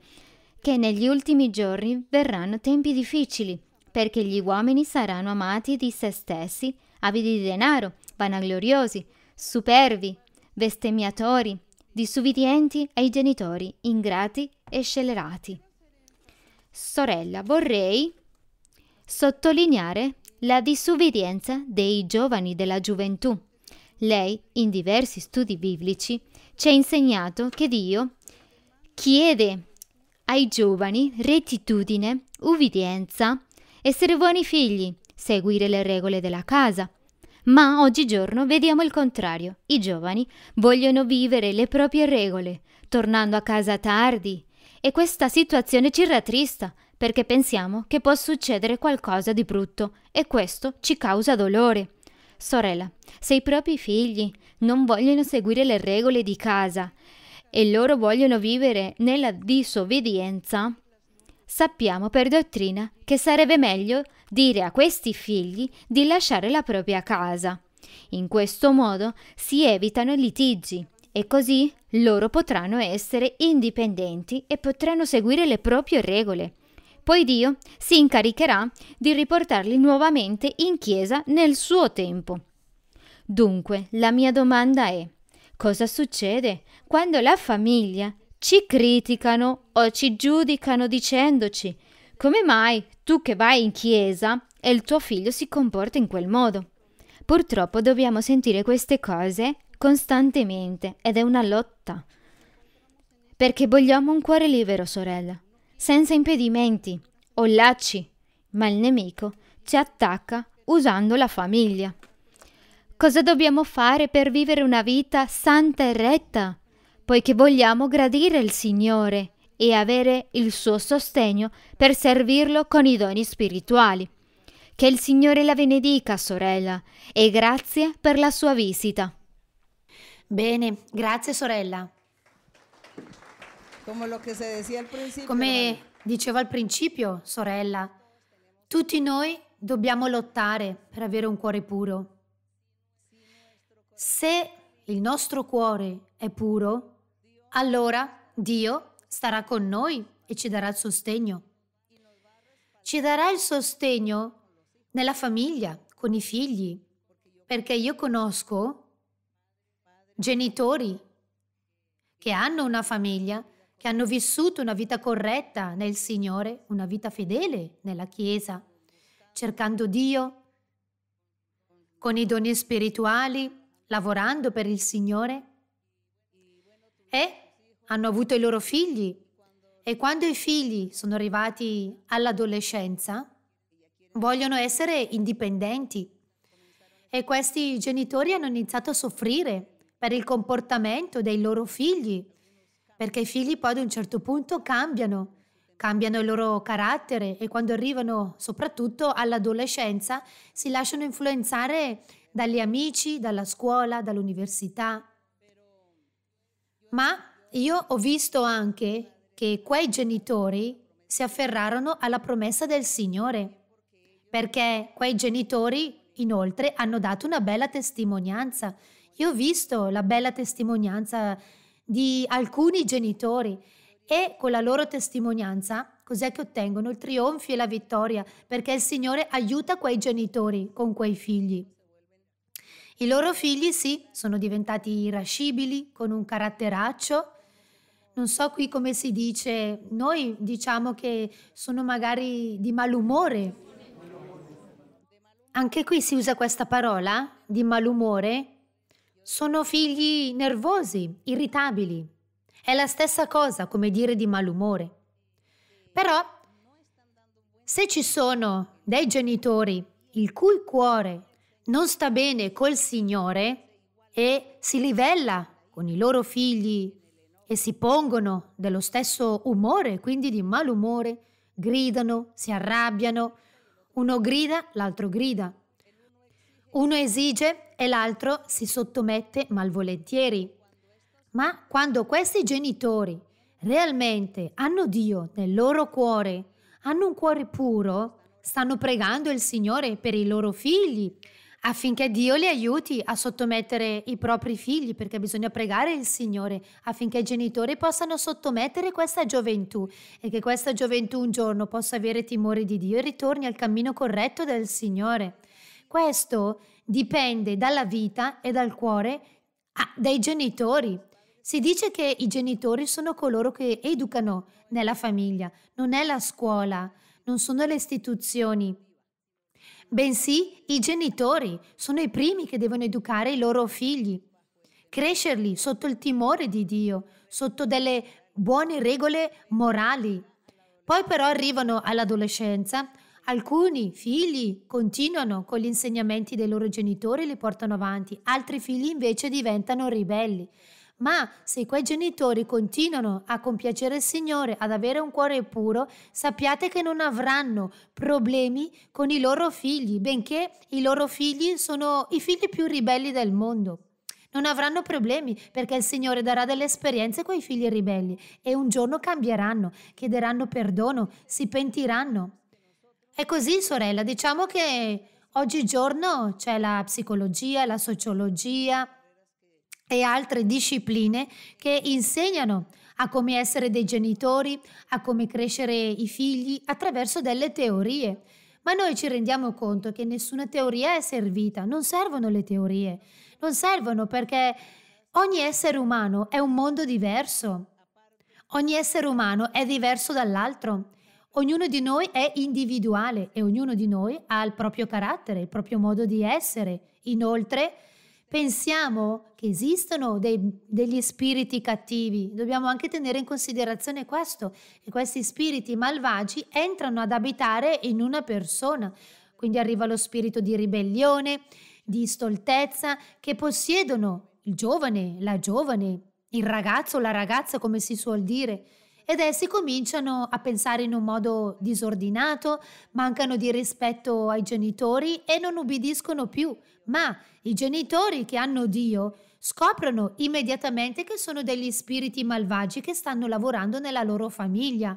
che negli ultimi giorni verranno tempi difficili, perché gli uomini saranno amati di se stessi, avidi di denaro, vanagloriosi, superbi, bestemmiatori, disubbidienti ai genitori, ingrati e scelerati. Sorella, vorrei sottolineare la disubbidienza dei giovani della gioventù. Lei, in diversi studi biblici, ci ha insegnato che Dio chiede ai giovani rettitudine, ubbidienza, essere buoni figli, seguire le regole della casa. Ma oggigiorno vediamo il contrario. I giovani vogliono vivere le proprie regole, tornando a casa tardi. E questa situazione ci rattrista, perché pensiamo che può succedere qualcosa di brutto e questo ci causa dolore. Sorella, se i propri figli non vogliono seguire le regole di casa e loro vogliono vivere nella disobbedienza, sappiamo per dottrina che sarebbe meglio dire a questi figli di lasciare la propria casa. In questo modo si evitano litigi e così loro potranno essere indipendenti e potranno seguire le proprie regole. Poi Dio si incaricherà di riportarli nuovamente in chiesa nel suo tempo. Dunque, la mia domanda è, cosa succede quando la famiglia ci criticano o ci giudicano dicendoci come mai tu che vai in chiesa e il tuo figlio si comporta in quel modo? Purtroppo dobbiamo sentire queste cose costantemente ed è una lotta. Perché vogliamo un cuore libero, sorella senza impedimenti o lacci, ma il nemico ci attacca usando la famiglia. Cosa dobbiamo fare per vivere una vita santa e retta? Poiché vogliamo gradire il Signore e avere il suo sostegno per servirlo con i doni spirituali. Che il Signore la benedica, sorella, e grazie per la sua visita. Bene, grazie sorella. Come dicevo al principio, sorella, tutti noi dobbiamo lottare per avere un cuore puro. Se il nostro cuore è puro, allora Dio starà con noi e ci darà il sostegno. Ci darà il sostegno nella famiglia, con i figli, perché io conosco genitori che hanno una famiglia che hanno vissuto una vita corretta nel Signore, una vita fedele nella Chiesa, cercando Dio con i doni spirituali, lavorando per il Signore. E hanno avuto i loro figli. E quando i figli sono arrivati all'adolescenza, vogliono essere indipendenti. E questi genitori hanno iniziato a soffrire per il comportamento dei loro figli perché i figli poi ad un certo punto cambiano, cambiano il loro carattere e quando arrivano soprattutto all'adolescenza si lasciano influenzare dagli amici, dalla scuola, dall'università. Ma io ho visto anche che quei genitori si afferrarono alla promessa del Signore, perché quei genitori inoltre hanno dato una bella testimonianza. Io ho visto la bella testimonianza di alcuni genitori e con la loro testimonianza cos'è che ottengono il trionfo e la vittoria perché il Signore aiuta quei genitori con quei figli. I loro figli sì, sono diventati irascibili, con un caratteraccio. Non so qui come si dice, noi diciamo che sono magari di malumore. Anche qui si usa questa parola, di malumore, sono figli nervosi, irritabili. È la stessa cosa come dire di malumore. Però, se ci sono dei genitori il cui cuore non sta bene col Signore e si livella con i loro figli e si pongono dello stesso umore, quindi di malumore, gridano, si arrabbiano, uno grida, l'altro grida. Uno esige e l'altro si sottomette malvolentieri. Ma quando questi genitori realmente hanno Dio nel loro cuore, hanno un cuore puro, stanno pregando il Signore per i loro figli affinché Dio li aiuti a sottomettere i propri figli, perché bisogna pregare il Signore affinché i genitori possano sottomettere questa gioventù e che questa gioventù un giorno possa avere timore di Dio e ritorni al cammino corretto del Signore. Questo dipende dalla vita e dal cuore ah, dei genitori. Si dice che i genitori sono coloro che educano nella famiglia, non è la scuola, non sono le istituzioni, bensì i genitori sono i primi che devono educare i loro figli, crescerli sotto il timore di Dio, sotto delle buone regole morali. Poi però arrivano all'adolescenza, Alcuni figli continuano con gli insegnamenti dei loro genitori e li portano avanti, altri figli invece diventano ribelli. Ma se quei genitori continuano a compiacere il Signore, ad avere un cuore puro, sappiate che non avranno problemi con i loro figli, benché i loro figli sono i figli più ribelli del mondo. Non avranno problemi perché il Signore darà delle esperienze con i figli ribelli e un giorno cambieranno, chiederanno perdono, si pentiranno. È così, sorella, diciamo che oggigiorno c'è la psicologia, la sociologia e altre discipline che insegnano a come essere dei genitori, a come crescere i figli attraverso delle teorie. Ma noi ci rendiamo conto che nessuna teoria è servita, non servono le teorie, non servono perché ogni essere umano è un mondo diverso, ogni essere umano è diverso dall'altro Ognuno di noi è individuale e ognuno di noi ha il proprio carattere, il proprio modo di essere. Inoltre, pensiamo che esistono dei, degli spiriti cattivi. Dobbiamo anche tenere in considerazione questo, che questi spiriti malvagi entrano ad abitare in una persona. Quindi arriva lo spirito di ribellione, di stoltezza, che possiedono il giovane, la giovane, il ragazzo, la ragazza, come si suol dire ed essi cominciano a pensare in un modo disordinato, mancano di rispetto ai genitori e non ubbidiscono più, ma i genitori che hanno Dio scoprono immediatamente che sono degli spiriti malvagi che stanno lavorando nella loro famiglia.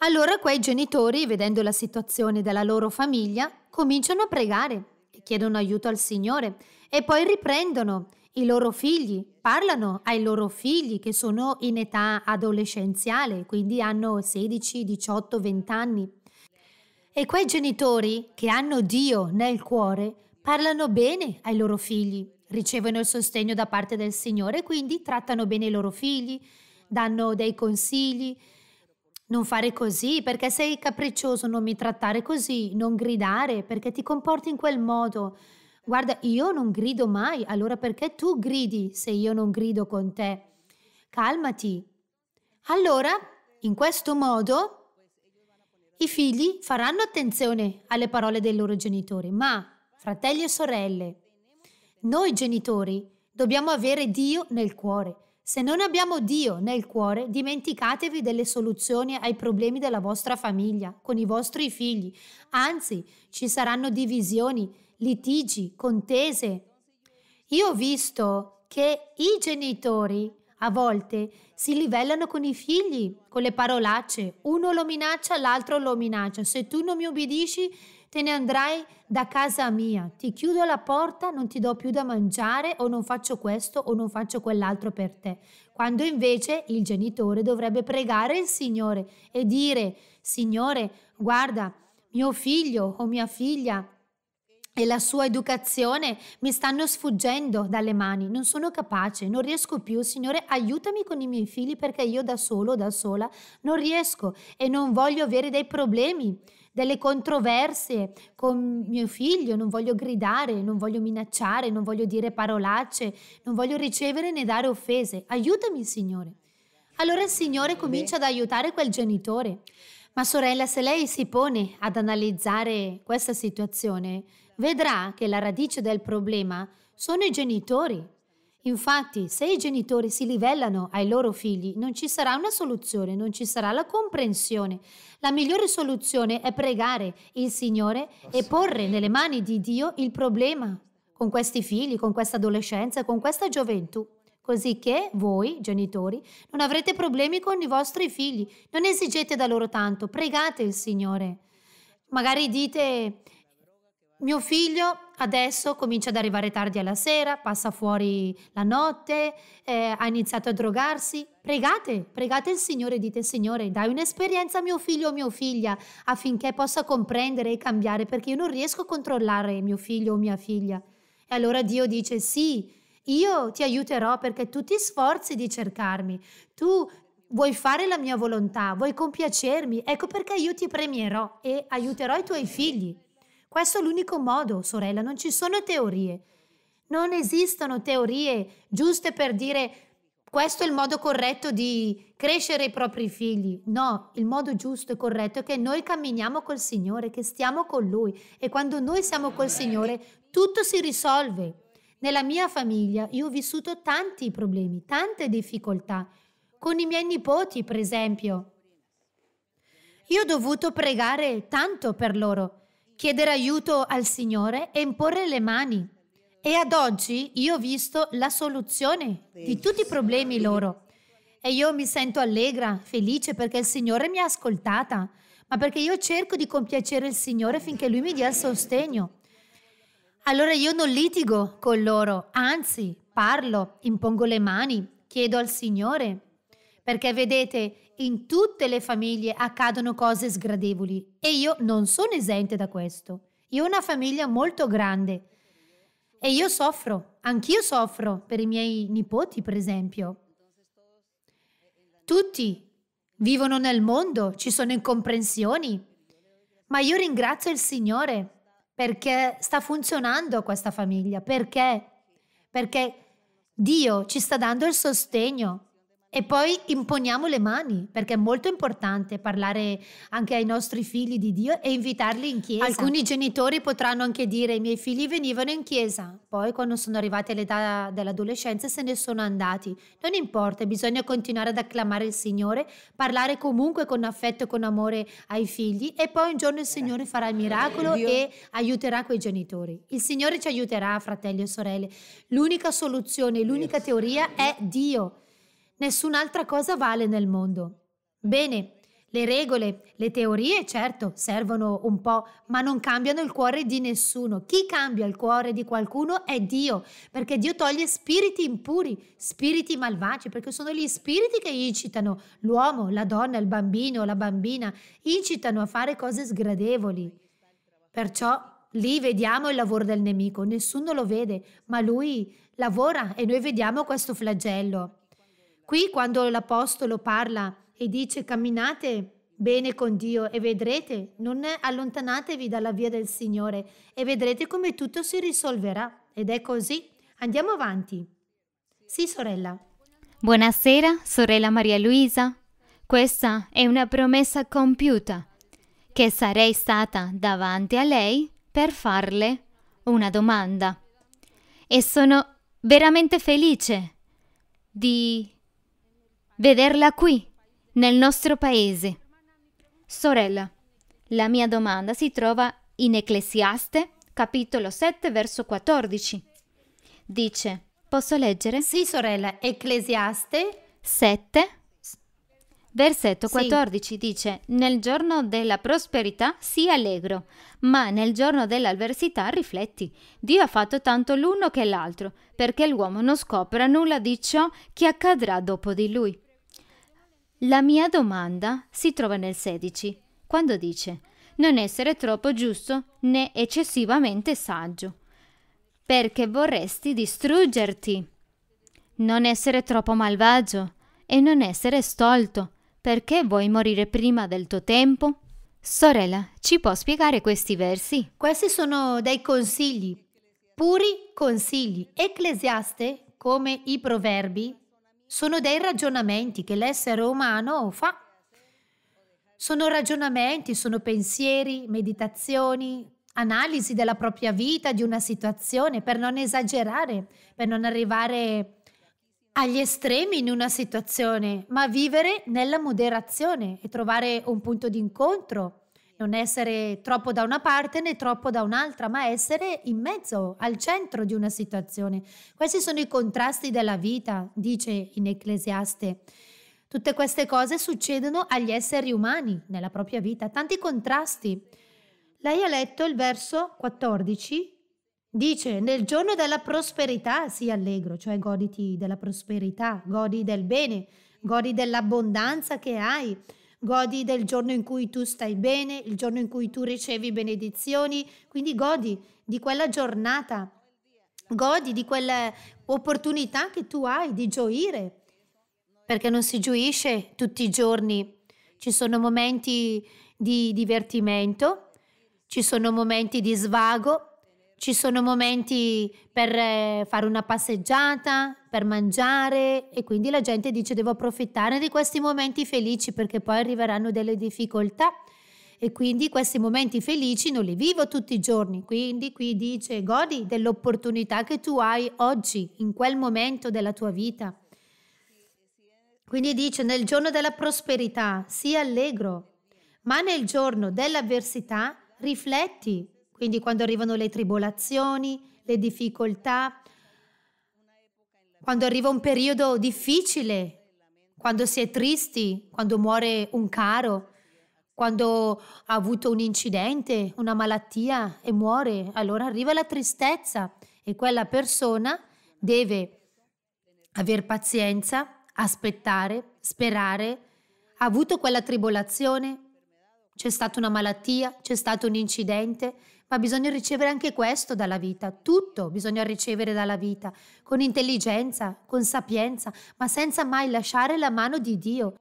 Allora quei genitori, vedendo la situazione della loro famiglia, cominciano a pregare chiedono aiuto al Signore e poi riprendono i loro figli, parlano ai loro figli che sono in età adolescenziale, quindi hanno 16, 18, 20 anni. E quei genitori che hanno Dio nel cuore parlano bene ai loro figli, ricevono il sostegno da parte del Signore, quindi trattano bene i loro figli, danno dei consigli. Non fare così perché sei capriccioso, non mi trattare così, non gridare perché ti comporti in quel modo guarda, io non grido mai, allora perché tu gridi se io non grido con te? Calmati. Allora, in questo modo, i figli faranno attenzione alle parole dei loro genitori, ma, fratelli e sorelle, noi genitori dobbiamo avere Dio nel cuore. Se non abbiamo Dio nel cuore, dimenticatevi delle soluzioni ai problemi della vostra famiglia, con i vostri figli. Anzi, ci saranno divisioni, litigi, contese. Io ho visto che i genitori a volte si livellano con i figli, con le parolacce. Uno lo minaccia, l'altro lo minaccia. Se tu non mi obbedisci, te ne andrai da casa mia. Ti chiudo la porta, non ti do più da mangiare o non faccio questo o non faccio quell'altro per te. Quando invece il genitore dovrebbe pregare il Signore e dire, Signore, guarda, mio figlio o mia figlia e la sua educazione mi stanno sfuggendo dalle mani, non sono capace, non riesco più, Signore, aiutami con i miei figli perché io da solo, da sola, non riesco e non voglio avere dei problemi, delle controversie con mio figlio, non voglio gridare, non voglio minacciare, non voglio dire parolacce, non voglio ricevere né dare offese. Aiutami, Signore. Allora il Signore comincia ad aiutare quel genitore. Ma sorella, se lei si pone ad analizzare questa situazione, vedrà che la radice del problema sono i genitori. Infatti, se i genitori si livellano ai loro figli, non ci sarà una soluzione, non ci sarà la comprensione. La migliore soluzione è pregare il Signore ah, e porre nelle mani di Dio il problema con questi figli, con questa adolescenza, con questa gioventù. Così che voi, genitori, non avrete problemi con i vostri figli, non esigete da loro tanto, pregate il Signore. Magari dite mio figlio adesso comincia ad arrivare tardi alla sera, passa fuori la notte, eh, ha iniziato a drogarsi. Pregate, pregate il Signore, dite Signore, dai un'esperienza a mio figlio o mia figlia affinché possa comprendere e cambiare perché io non riesco a controllare mio figlio o mia figlia. E allora Dio dice sì, io ti aiuterò perché tu ti sforzi di cercarmi, tu vuoi fare la mia volontà, vuoi compiacermi, ecco perché io ti premierò e aiuterò i tuoi figli. Questo è l'unico modo, sorella, non ci sono teorie. Non esistono teorie giuste per dire questo è il modo corretto di crescere i propri figli. No, il modo giusto e corretto è che noi camminiamo col Signore, che stiamo con Lui e quando noi siamo col Signore tutto si risolve. Nella mia famiglia io ho vissuto tanti problemi, tante difficoltà, con i miei nipoti per esempio. Io ho dovuto pregare tanto per loro chiedere aiuto al Signore e imporre le mani. E ad oggi io ho visto la soluzione di tutti i problemi loro. E io mi sento allegra, felice perché il Signore mi ha ascoltata, ma perché io cerco di compiacere il Signore finché Lui mi dia il sostegno. Allora io non litigo con loro, anzi parlo, impongo le mani, chiedo al Signore. Perché vedete, in tutte le famiglie accadono cose sgradevoli e io non sono esente da questo. Io ho una famiglia molto grande e io soffro, anch'io soffro per i miei nipoti, per esempio. Tutti vivono nel mondo, ci sono incomprensioni, ma io ringrazio il Signore perché sta funzionando questa famiglia, perché? Perché Dio ci sta dando il sostegno, e poi imponiamo le mani, perché è molto importante parlare anche ai nostri figli di Dio e invitarli in chiesa. Alcuni genitori potranno anche dire i miei figli venivano in chiesa, poi quando sono arrivati all'età dell'adolescenza se ne sono andati. Non importa, bisogna continuare ad acclamare il Signore, parlare comunque con affetto e con amore ai figli e poi un giorno il Signore farà il miracolo Dio. e aiuterà quei genitori. Il Signore ci aiuterà, fratelli e sorelle. L'unica soluzione, l'unica teoria è Dio Nessun'altra cosa vale nel mondo. Bene, le regole, le teorie, certo, servono un po', ma non cambiano il cuore di nessuno. Chi cambia il cuore di qualcuno è Dio, perché Dio toglie spiriti impuri, spiriti malvagi, perché sono gli spiriti che incitano l'uomo, la donna, il bambino, la bambina, incitano a fare cose sgradevoli. Perciò lì vediamo il lavoro del nemico, nessuno lo vede, ma lui lavora e noi vediamo questo flagello. Qui quando l'Apostolo parla e dice camminate bene con Dio e vedrete, non allontanatevi dalla via del Signore e vedrete come tutto si risolverà. Ed è così. Andiamo avanti. Sì, sorella. Buonasera, sorella Maria Luisa. Questa è una promessa compiuta, che sarei stata davanti a lei per farle una domanda. E sono veramente felice di Vederla qui, nel nostro paese. Sorella, la mia domanda si trova in Ecclesiaste, capitolo 7, verso 14. Dice, posso leggere? Sì, sorella, Ecclesiaste 7, Versetto 14 sì. dice, nel giorno della prosperità sii allegro, ma nel giorno dell'avversità rifletti. Dio ha fatto tanto l'uno che l'altro, perché l'uomo non scopra nulla di ciò che accadrà dopo di lui. La mia domanda si trova nel 16, quando dice non essere troppo giusto né eccessivamente saggio, perché vorresti distruggerti. Non essere troppo malvagio e non essere stolto, perché vuoi morire prima del tuo tempo? Sorella, ci può spiegare questi versi? Questi sono dei consigli, puri consigli. Ecclesiaste, come i proverbi, sono dei ragionamenti che l'essere umano fa. Sono ragionamenti, sono pensieri, meditazioni, analisi della propria vita, di una situazione, per non esagerare, per non arrivare agli estremi in una situazione, ma vivere nella moderazione e trovare un punto d'incontro non essere troppo da una parte né troppo da un'altra, ma essere in mezzo, al centro di una situazione. Questi sono i contrasti della vita, dice in Ecclesiaste. Tutte queste cose succedono agli esseri umani nella propria vita, tanti contrasti. Lei ha letto il verso 14, dice nel giorno della prosperità sii allegro, cioè goditi della prosperità, godi del bene, godi dell'abbondanza che hai godi del giorno in cui tu stai bene, il giorno in cui tu ricevi benedizioni, quindi godi di quella giornata, godi di quell'opportunità che tu hai di gioire, perché non si gioisce tutti i giorni. Ci sono momenti di divertimento, ci sono momenti di svago, ci sono momenti per eh, fare una passeggiata, per mangiare e quindi la gente dice devo approfittare di questi momenti felici perché poi arriveranno delle difficoltà e quindi questi momenti felici non li vivo tutti i giorni. Quindi qui dice godi dell'opportunità che tu hai oggi, in quel momento della tua vita. Quindi dice nel giorno della prosperità sii allegro, ma nel giorno dell'avversità rifletti quindi quando arrivano le tribolazioni, le difficoltà, quando arriva un periodo difficile, quando si è tristi, quando muore un caro, quando ha avuto un incidente, una malattia e muore, allora arriva la tristezza e quella persona deve avere pazienza, aspettare, sperare. Ha avuto quella tribolazione, c'è stata una malattia, c'è stato un incidente, ma bisogna ricevere anche questo dalla vita, tutto bisogna ricevere dalla vita, con intelligenza, con sapienza, ma senza mai lasciare la mano di Dio.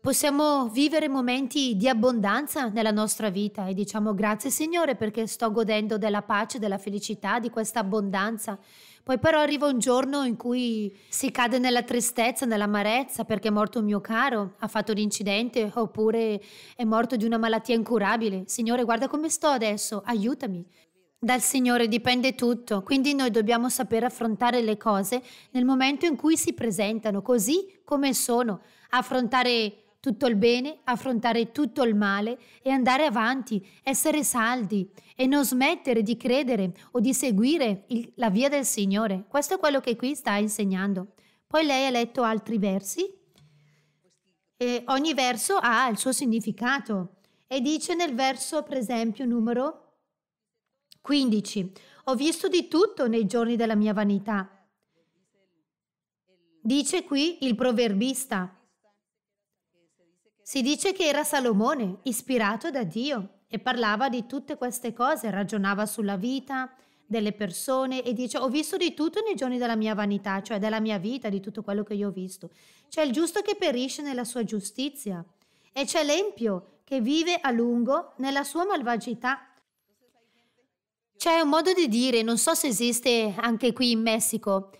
Possiamo vivere momenti di abbondanza nella nostra vita e diciamo grazie Signore perché sto godendo della pace, della felicità, di questa abbondanza. Poi però arriva un giorno in cui si cade nella tristezza, nell'amarezza perché è morto un mio caro, ha fatto un incidente oppure è morto di una malattia incurabile. Signore, guarda come sto adesso, aiutami. Dal Signore dipende tutto, quindi noi dobbiamo sapere affrontare le cose nel momento in cui si presentano, così come sono, affrontare tutto il bene, affrontare tutto il male e andare avanti, essere saldi e non smettere di credere o di seguire il, la via del Signore. Questo è quello che qui sta insegnando. Poi lei ha letto altri versi e ogni verso ha il suo significato e dice nel verso, per esempio, numero 15, ho visto di tutto nei giorni della mia vanità. Dice qui il proverbista, si dice che era Salomone, ispirato da Dio, e parlava di tutte queste cose, ragionava sulla vita delle persone e dice ho visto di tutto nei giorni della mia vanità, cioè della mia vita, di tutto quello che io ho visto. C'è il giusto che perisce nella sua giustizia e c'è l'empio che vive a lungo nella sua malvagità. C'è un modo di dire, non so se esiste anche qui in Messico.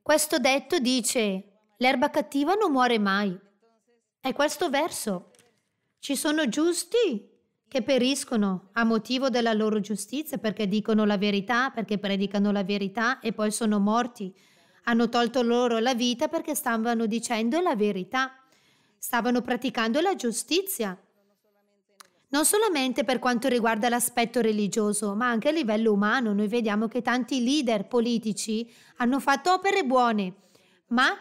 Questo detto dice l'erba cattiva non muore mai, è questo verso. Ci sono giusti che periscono a motivo della loro giustizia perché dicono la verità, perché predicano la verità e poi sono morti. Hanno tolto loro la vita perché stavano dicendo la verità, stavano praticando la giustizia. Non solamente per quanto riguarda l'aspetto religioso, ma anche a livello umano. Noi vediamo che tanti leader politici hanno fatto opere buone, ma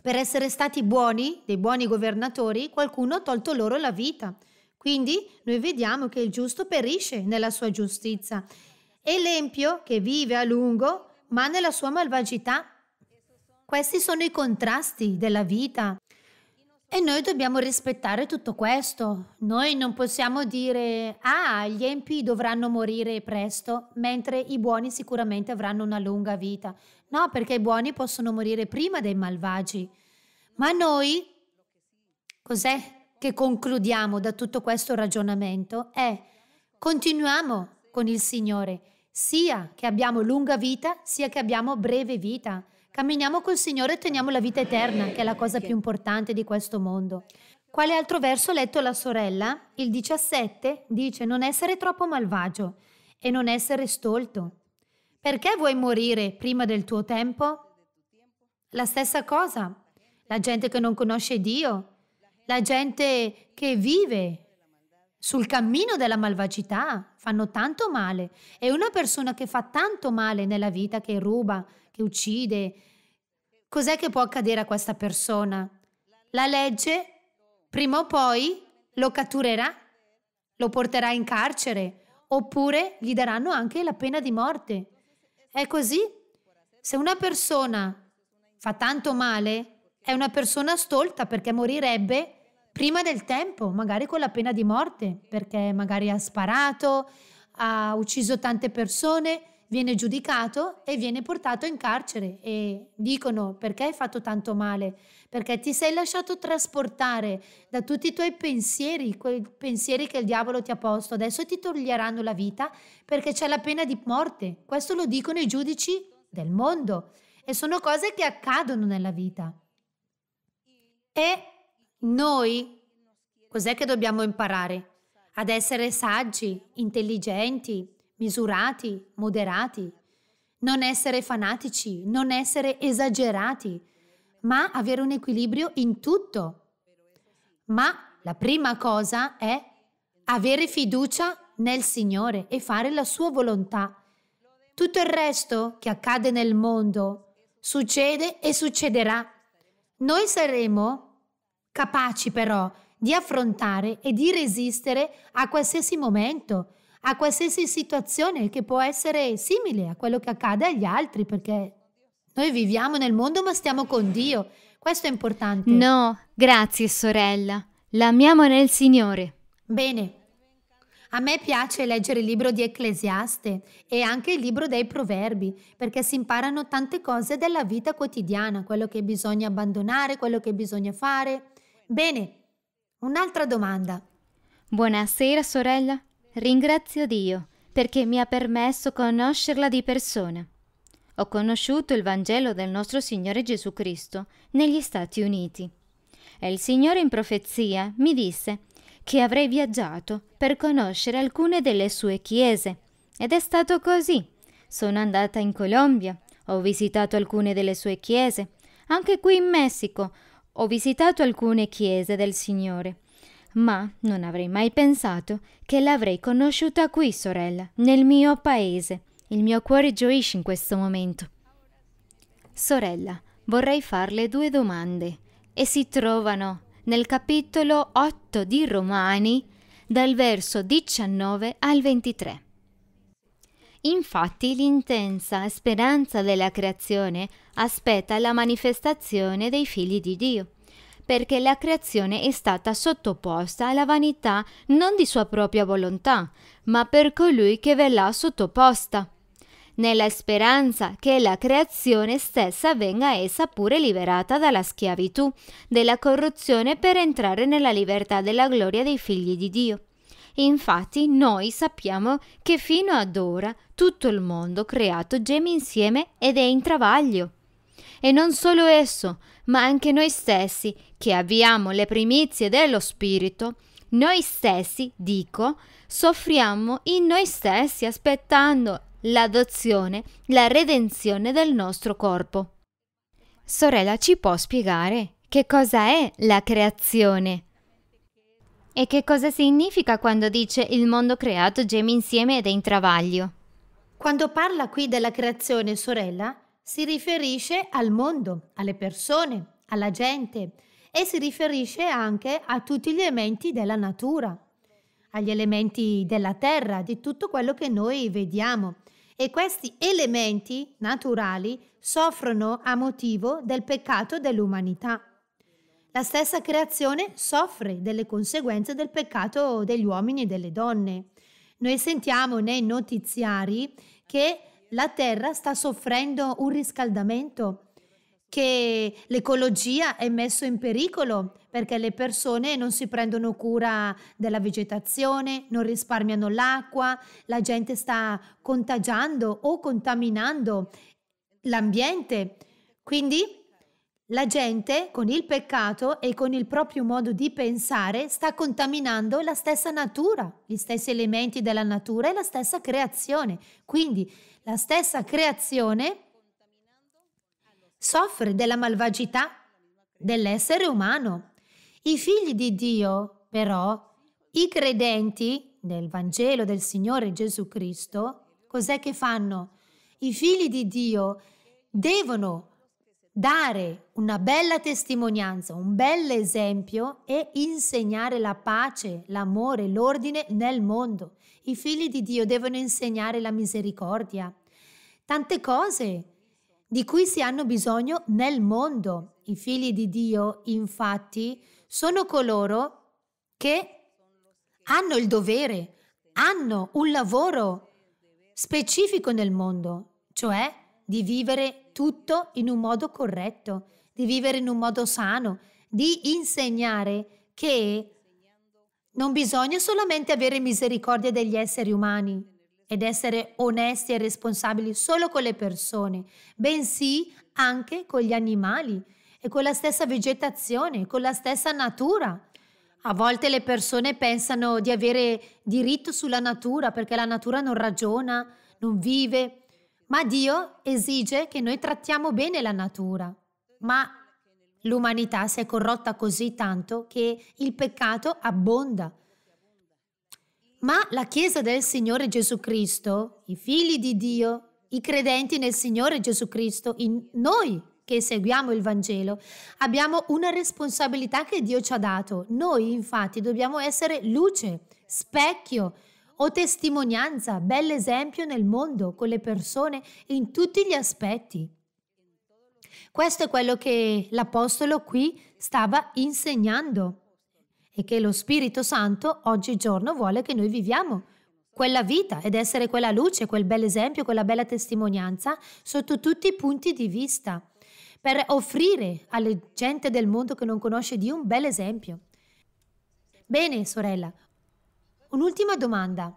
per essere stati buoni, dei buoni governatori, qualcuno ha tolto loro la vita. Quindi noi vediamo che il giusto perisce nella sua giustizia. E l'empio che vive a lungo, ma nella sua malvagità. Questi sono i contrasti della vita. E noi dobbiamo rispettare tutto questo. Noi non possiamo dire, ah, gli empi dovranno morire presto, mentre i buoni sicuramente avranno una lunga vita. No, perché i buoni possono morire prima dei malvagi. Ma noi, cos'è che concludiamo da tutto questo ragionamento? È continuiamo con il Signore, sia che abbiamo lunga vita, sia che abbiamo breve vita. Camminiamo col Signore e teniamo la vita eterna, che è la cosa più importante di questo mondo. Quale altro verso ha letto la sorella? Il 17 dice non essere troppo malvagio e non essere stolto. Perché vuoi morire prima del tuo tempo? La stessa cosa. La gente che non conosce Dio, la gente che vive sul cammino della malvagità, fanno tanto male. E una persona che fa tanto male nella vita, che ruba, che uccide, cos'è che può accadere a questa persona? La legge prima o poi lo catturerà, lo porterà in carcere, oppure gli daranno anche la pena di morte. È così? Se una persona fa tanto male, è una persona stolta perché morirebbe prima del tempo, magari con la pena di morte, perché magari ha sparato, ha ucciso tante persone, viene giudicato e viene portato in carcere e dicono perché hai fatto tanto male? perché ti sei lasciato trasportare da tutti i tuoi pensieri, quei pensieri che il diavolo ti ha posto. Adesso ti toglieranno la vita perché c'è la pena di morte. Questo lo dicono i giudici del mondo e sono cose che accadono nella vita. E noi cos'è che dobbiamo imparare? Ad essere saggi, intelligenti, misurati, moderati, non essere fanatici, non essere esagerati ma avere un equilibrio in tutto. Ma la prima cosa è avere fiducia nel Signore e fare la sua volontà. Tutto il resto che accade nel mondo succede e succederà. Noi saremo capaci però di affrontare e di resistere a qualsiasi momento, a qualsiasi situazione che può essere simile a quello che accade agli altri, perché noi viviamo nel mondo ma stiamo con Dio. Questo è importante. No, grazie sorella. L'amiamo nel Signore. Bene. A me piace leggere il libro di Ecclesiaste e anche il libro dei Proverbi, perché si imparano tante cose della vita quotidiana, quello che bisogna abbandonare, quello che bisogna fare. Bene, un'altra domanda. Buonasera sorella. Ringrazio Dio perché mi ha permesso conoscerla di persona. Ho conosciuto il Vangelo del nostro Signore Gesù Cristo negli Stati Uniti. E il Signore in profezia mi disse che avrei viaggiato per conoscere alcune delle sue chiese. Ed è stato così. Sono andata in Colombia, ho visitato alcune delle sue chiese. Anche qui in Messico ho visitato alcune chiese del Signore. Ma non avrei mai pensato che l'avrei conosciuta qui, sorella, nel mio paese. Il mio cuore gioisce in questo momento. Sorella, vorrei farle due domande e si trovano nel capitolo 8 di Romani dal verso 19 al 23. Infatti l'intensa speranza della creazione aspetta la manifestazione dei figli di Dio, perché la creazione è stata sottoposta alla vanità non di sua propria volontà, ma per colui che ve l'ha sottoposta nella speranza che la creazione stessa venga essa pure liberata dalla schiavitù, della corruzione per entrare nella libertà della gloria dei figli di Dio. Infatti noi sappiamo che fino ad ora tutto il mondo creato geme insieme ed è in travaglio. E non solo esso, ma anche noi stessi, che abbiamo le primizie dello Spirito, noi stessi, dico, soffriamo in noi stessi aspettando l'adozione, la redenzione del nostro corpo. Sorella ci può spiegare che cosa è la creazione? E che cosa significa quando dice il mondo creato geme insieme ed è in travaglio? Quando parla qui della creazione, sorella, si riferisce al mondo, alle persone, alla gente e si riferisce anche a tutti gli elementi della natura, agli elementi della terra, di tutto quello che noi vediamo, e questi elementi naturali soffrono a motivo del peccato dell'umanità. La stessa creazione soffre delle conseguenze del peccato degli uomini e delle donne. Noi sentiamo nei notiziari che la Terra sta soffrendo un riscaldamento che l'ecologia è messo in pericolo perché le persone non si prendono cura della vegetazione, non risparmiano l'acqua, la gente sta contagiando o contaminando l'ambiente. Quindi la gente con il peccato e con il proprio modo di pensare sta contaminando la stessa natura, gli stessi elementi della natura e la stessa creazione. Quindi la stessa creazione soffre della malvagità dell'essere umano. I figli di Dio, però, i credenti nel Vangelo del Signore Gesù Cristo, cos'è che fanno? I figli di Dio devono dare una bella testimonianza, un bel esempio e insegnare la pace, l'amore, l'ordine nel mondo. I figli di Dio devono insegnare la misericordia. Tante cose di cui si hanno bisogno nel mondo. I figli di Dio, infatti, sono coloro che hanno il dovere, hanno un lavoro specifico nel mondo, cioè di vivere tutto in un modo corretto, di vivere in un modo sano, di insegnare che non bisogna solamente avere misericordia degli esseri umani, ed essere onesti e responsabili solo con le persone, bensì anche con gli animali e con la stessa vegetazione, con la stessa natura. A volte le persone pensano di avere diritto sulla natura perché la natura non ragiona, non vive, ma Dio esige che noi trattiamo bene la natura. Ma l'umanità si è corrotta così tanto che il peccato abbonda. Ma la Chiesa del Signore Gesù Cristo, i figli di Dio, i credenti nel Signore Gesù Cristo, in noi che seguiamo il Vangelo, abbiamo una responsabilità che Dio ci ha dato. Noi infatti dobbiamo essere luce, specchio o testimonianza, bell'esempio nel mondo, con le persone, in tutti gli aspetti. Questo è quello che l'Apostolo qui stava insegnando e che lo Spirito Santo oggigiorno vuole che noi viviamo quella vita ed essere quella luce, quel bel esempio, quella bella testimonianza sotto tutti i punti di vista, per offrire alle gente del mondo che non conosce Dio un bel esempio. Bene, sorella, un'ultima domanda.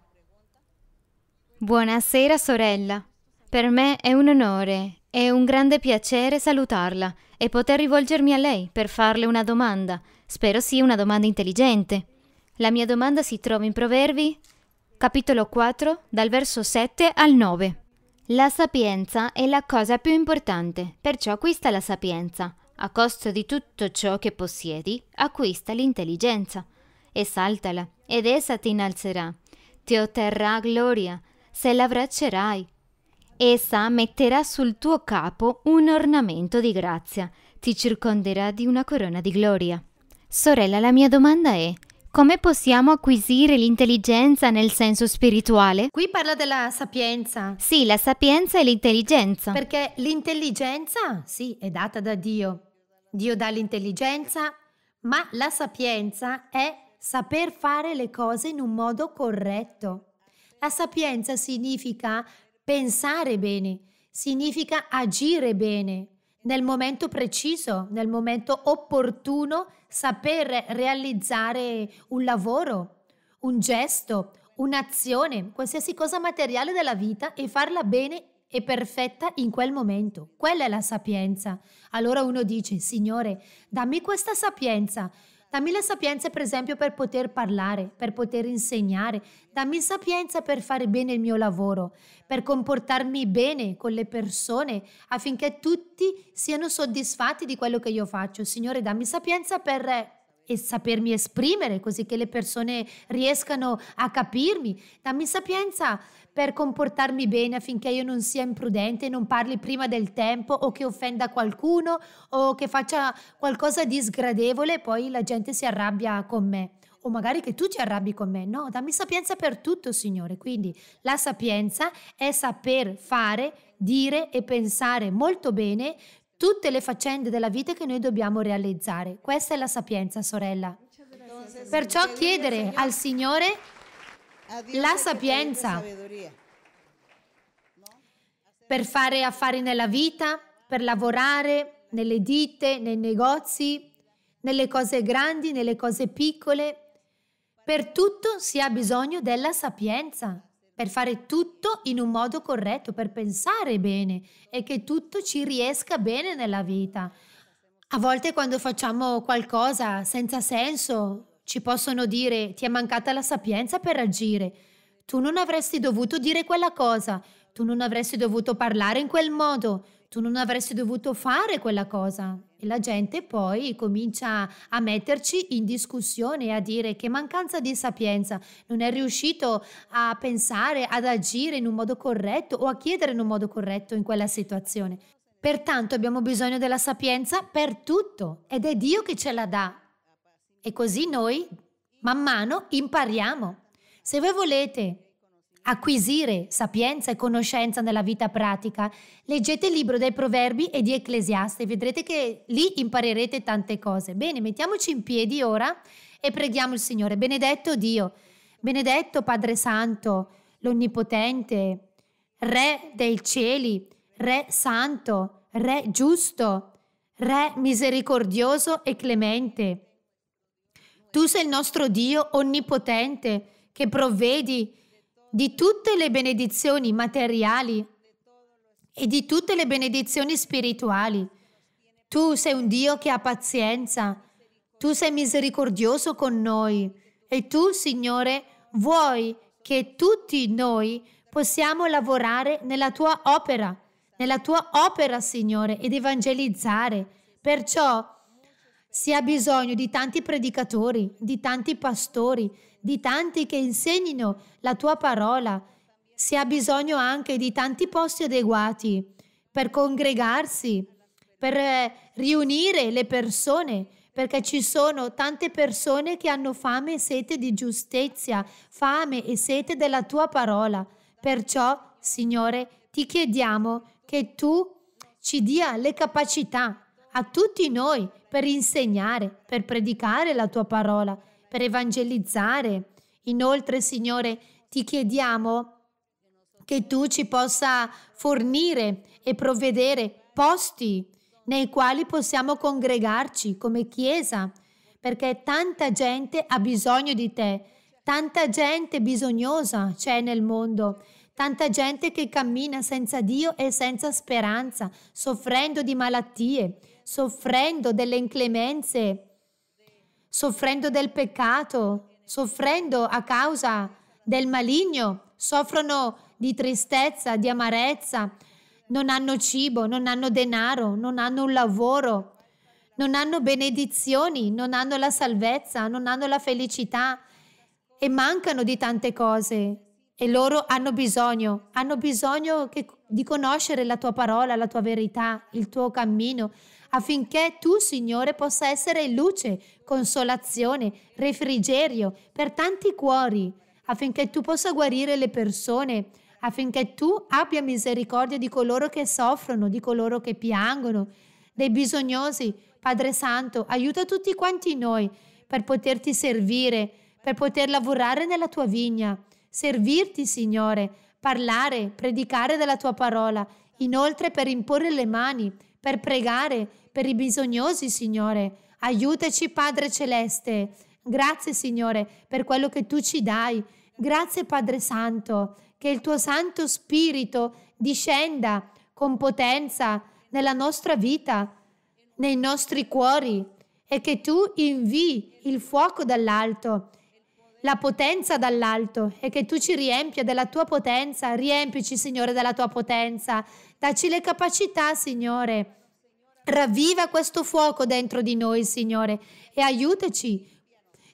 Buonasera, sorella. Per me è un onore è un grande piacere salutarla e poter rivolgermi a lei per farle una domanda. Spero sia una domanda intelligente. La mia domanda si trova in Proverbi, capitolo 4, dal verso 7 al 9. La sapienza è la cosa più importante, perciò acquista la sapienza. A costo di tutto ciò che possiedi, acquista l'intelligenza. Esaltala, ed essa ti innalzerà. Ti otterrà gloria, se l'abbraccerai Essa metterà sul tuo capo un ornamento di grazia, ti circonderà di una corona di gloria. Sorella, la mia domanda è, come possiamo acquisire l'intelligenza nel senso spirituale? Qui parla della sapienza. Sì, la sapienza e l'intelligenza. Perché l'intelligenza, sì, è data da Dio. Dio dà l'intelligenza, ma la sapienza è saper fare le cose in un modo corretto. La sapienza significa pensare bene, significa agire bene nel momento preciso, nel momento opportuno, saper realizzare un lavoro, un gesto, un'azione, qualsiasi cosa materiale della vita e farla bene e perfetta in quel momento. Quella è la sapienza. Allora uno dice, Signore, dammi questa sapienza Dammi la sapienza, per esempio, per poter parlare, per poter insegnare. Dammi sapienza per fare bene il mio lavoro, per comportarmi bene con le persone affinché tutti siano soddisfatti di quello che io faccio. Signore, dammi sapienza per e sapermi esprimere così che le persone riescano a capirmi. Dammi sapienza per comportarmi bene affinché io non sia imprudente, non parli prima del tempo o che offenda qualcuno o che faccia qualcosa di sgradevole e poi la gente si arrabbia con me. O magari che tu ti arrabbi con me. No, dammi sapienza per tutto, Signore. Quindi la sapienza è saper fare, dire e pensare molto bene tutte le faccende della vita che noi dobbiamo realizzare. Questa è la sapienza, sorella. Perciò chiedere al Signore la sapienza per fare affari nella vita, per lavorare nelle ditte, nei negozi, nelle cose grandi, nelle cose piccole. Per tutto si ha bisogno della sapienza per fare tutto in un modo corretto, per pensare bene e che tutto ci riesca bene nella vita. A volte quando facciamo qualcosa senza senso ci possono dire ti è mancata la sapienza per agire, tu non avresti dovuto dire quella cosa, tu non avresti dovuto parlare in quel modo, tu non avresti dovuto fare quella cosa e la gente poi comincia a metterci in discussione e a dire che mancanza di sapienza non è riuscito a pensare, ad agire in un modo corretto o a chiedere in un modo corretto in quella situazione. Pertanto abbiamo bisogno della sapienza per tutto ed è Dio che ce la dà. E così noi, man mano, impariamo. Se voi volete acquisire sapienza e conoscenza nella vita pratica. Leggete il libro dei Proverbi e di Ecclesiaste, vedrete che lì imparerete tante cose. Bene, mettiamoci in piedi ora e preghiamo il Signore. Benedetto Dio, benedetto Padre Santo, l'Onnipotente, Re dei cieli, Re Santo, Re giusto, Re misericordioso e clemente. Tu sei il nostro Dio onnipotente che provvedi di tutte le benedizioni materiali e di tutte le benedizioni spirituali. Tu sei un Dio che ha pazienza, tu sei misericordioso con noi e tu, Signore, vuoi che tutti noi possiamo lavorare nella tua opera, nella tua opera, Signore, ed evangelizzare. Perciò si ha bisogno di tanti predicatori, di tanti pastori, di tanti che insegnino la tua parola. Si ha bisogno anche di tanti posti adeguati per congregarsi, per eh, riunire le persone, perché ci sono tante persone che hanno fame e sete di giustizia, fame e sete della tua parola. Perciò, Signore, ti chiediamo che tu ci dia le capacità a tutti noi per insegnare, per predicare la tua parola, per evangelizzare. Inoltre, Signore, ti chiediamo che tu ci possa fornire e provvedere posti nei quali possiamo congregarci come Chiesa, perché tanta gente ha bisogno di te, tanta gente bisognosa c'è nel mondo, tanta gente che cammina senza Dio e senza speranza, soffrendo di malattie, soffrendo delle inclemenze soffrendo del peccato, soffrendo a causa del maligno, soffrono di tristezza, di amarezza, non hanno cibo, non hanno denaro, non hanno un lavoro, non hanno benedizioni, non hanno la salvezza, non hanno la felicità e mancano di tante cose. E loro hanno bisogno, hanno bisogno che, di conoscere la tua parola, la tua verità, il tuo cammino, affinché tu, Signore, possa essere luce, consolazione, refrigerio per tanti cuori, affinché tu possa guarire le persone, affinché tu abbia misericordia di coloro che soffrono, di coloro che piangono, dei bisognosi. Padre Santo, aiuta tutti quanti noi per poterti servire, per poter lavorare nella tua vigna, servirti, Signore, parlare, predicare della tua parola, inoltre per imporre le mani, per pregare, per i bisognosi, Signore. Aiutaci, Padre Celeste. Grazie, Signore, per quello che tu ci dai. Grazie, Padre Santo, che il tuo Santo Spirito discenda con potenza nella nostra vita, nei nostri cuori, e che tu invii il fuoco dall'alto, la potenza dall'alto, e che tu ci riempia della tua potenza. Riempici, Signore, della tua potenza. Daci le capacità, Signore Ravviva questo fuoco dentro di noi, Signore, e aiutaci.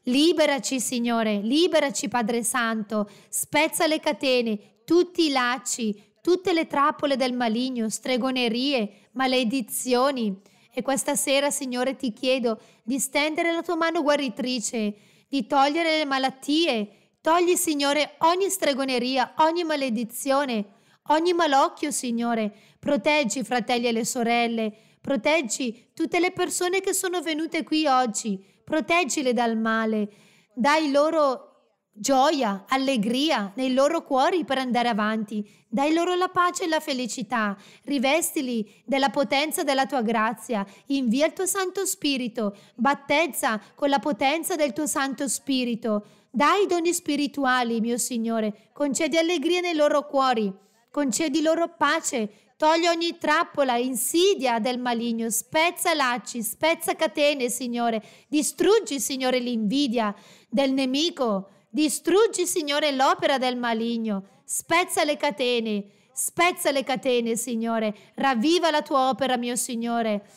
Liberaci, Signore, liberaci, Padre Santo. Spezza le catene, tutti i lacci, tutte le trappole del maligno, stregonerie, maledizioni. E questa sera, Signore, ti chiedo di stendere la tua mano guaritrice, di togliere le malattie. Togli, Signore, ogni stregoneria, ogni maledizione, ogni malocchio, Signore. Proteggi i fratelli e le sorelle, Proteggi tutte le persone che sono venute qui oggi, proteggile dal male, dai loro gioia, allegria nei loro cuori per andare avanti, dai loro la pace e la felicità, rivestili della potenza della tua grazia, invia il tuo Santo Spirito, battezza con la potenza del tuo Santo Spirito, dai doni spirituali, mio Signore, concedi allegria nei loro cuori, concedi loro pace, Togli ogni trappola, insidia del maligno, spezza lacci, spezza catene, Signore. Distruggi, Signore, l'invidia del nemico. Distruggi, Signore, l'opera del maligno. Spezza le catene, spezza le catene, Signore. Ravviva la tua opera, mio Signore.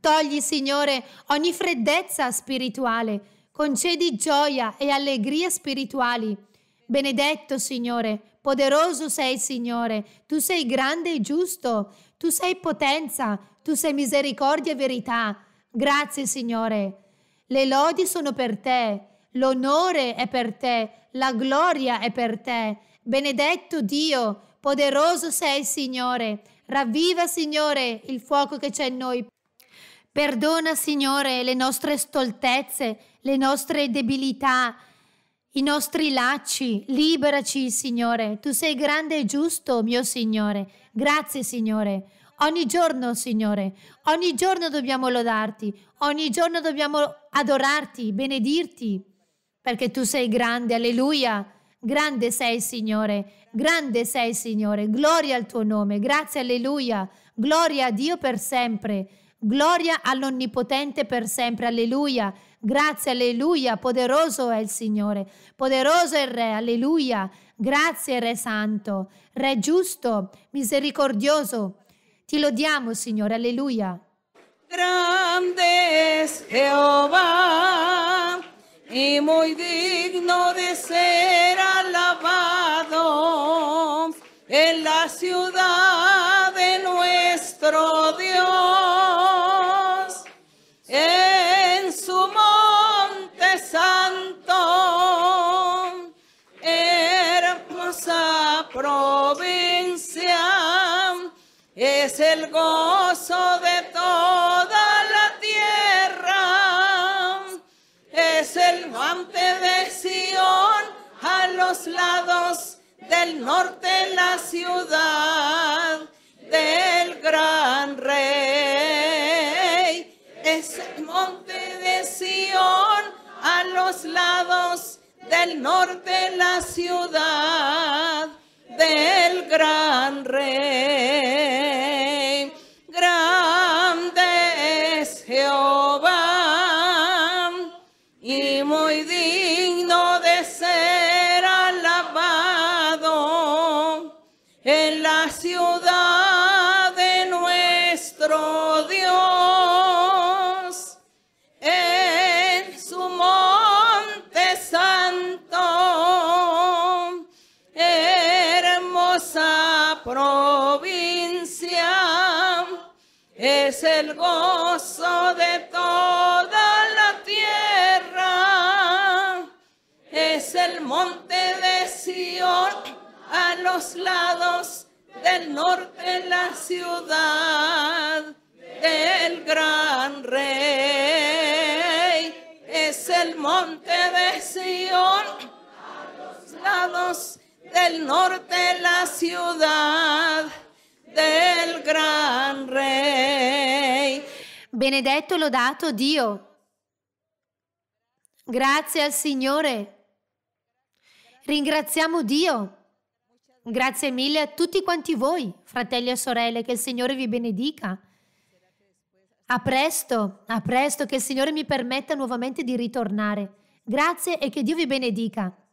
Togli, Signore, ogni freddezza spirituale. Concedi gioia e allegria spirituali. Benedetto, Signore, Poderoso sei, Signore, tu sei grande e giusto, tu sei potenza, tu sei misericordia e verità. Grazie, Signore. Le lodi sono per te, l'onore è per te, la gloria è per te. Benedetto Dio, poderoso sei, Signore. Ravviva, Signore, il fuoco che c'è in noi. Perdona, Signore, le nostre stoltezze, le nostre debilità, i nostri lacci. Liberaci, Signore. Tu sei grande e giusto, mio Signore. Grazie, Signore. Ogni giorno, Signore, ogni giorno dobbiamo lodarti, ogni giorno dobbiamo adorarti, benedirti, perché tu sei grande, alleluia. Grande sei, Signore, grande sei, Signore. Gloria al tuo nome, grazie, alleluia. Gloria a Dio per sempre. Gloria all'Onnipotente per sempre, alleluia. Grazie, alleluia. Poderoso è il Signore, poderoso è il Re, alleluia. Grazie, Re Santo, Re giusto, misericordioso. Ti lodiamo, Signore, alleluia. Grande es Jehová e muy digno di essere alabado en la ciudad. el gozo de toda la tierra. Es el monte de Sion a los lados del norte la ciudad del gran rey. Es el monte de Sion a los lados del norte la ciudad del gran rey. el gozo de toda la tierra. Es el monte de Sion a los lados del norte la ciudad del gran rey. Es el monte de Sion a los lados del norte la ciudad del gran re. Benedetto lodato Dio. Grazie al Signore. Ringraziamo Dio. Grazie mille a tutti quanti voi, fratelli e sorelle, che il Signore vi benedica. A presto, a presto, che il Signore mi permetta nuovamente di ritornare. Grazie e che Dio vi benedica.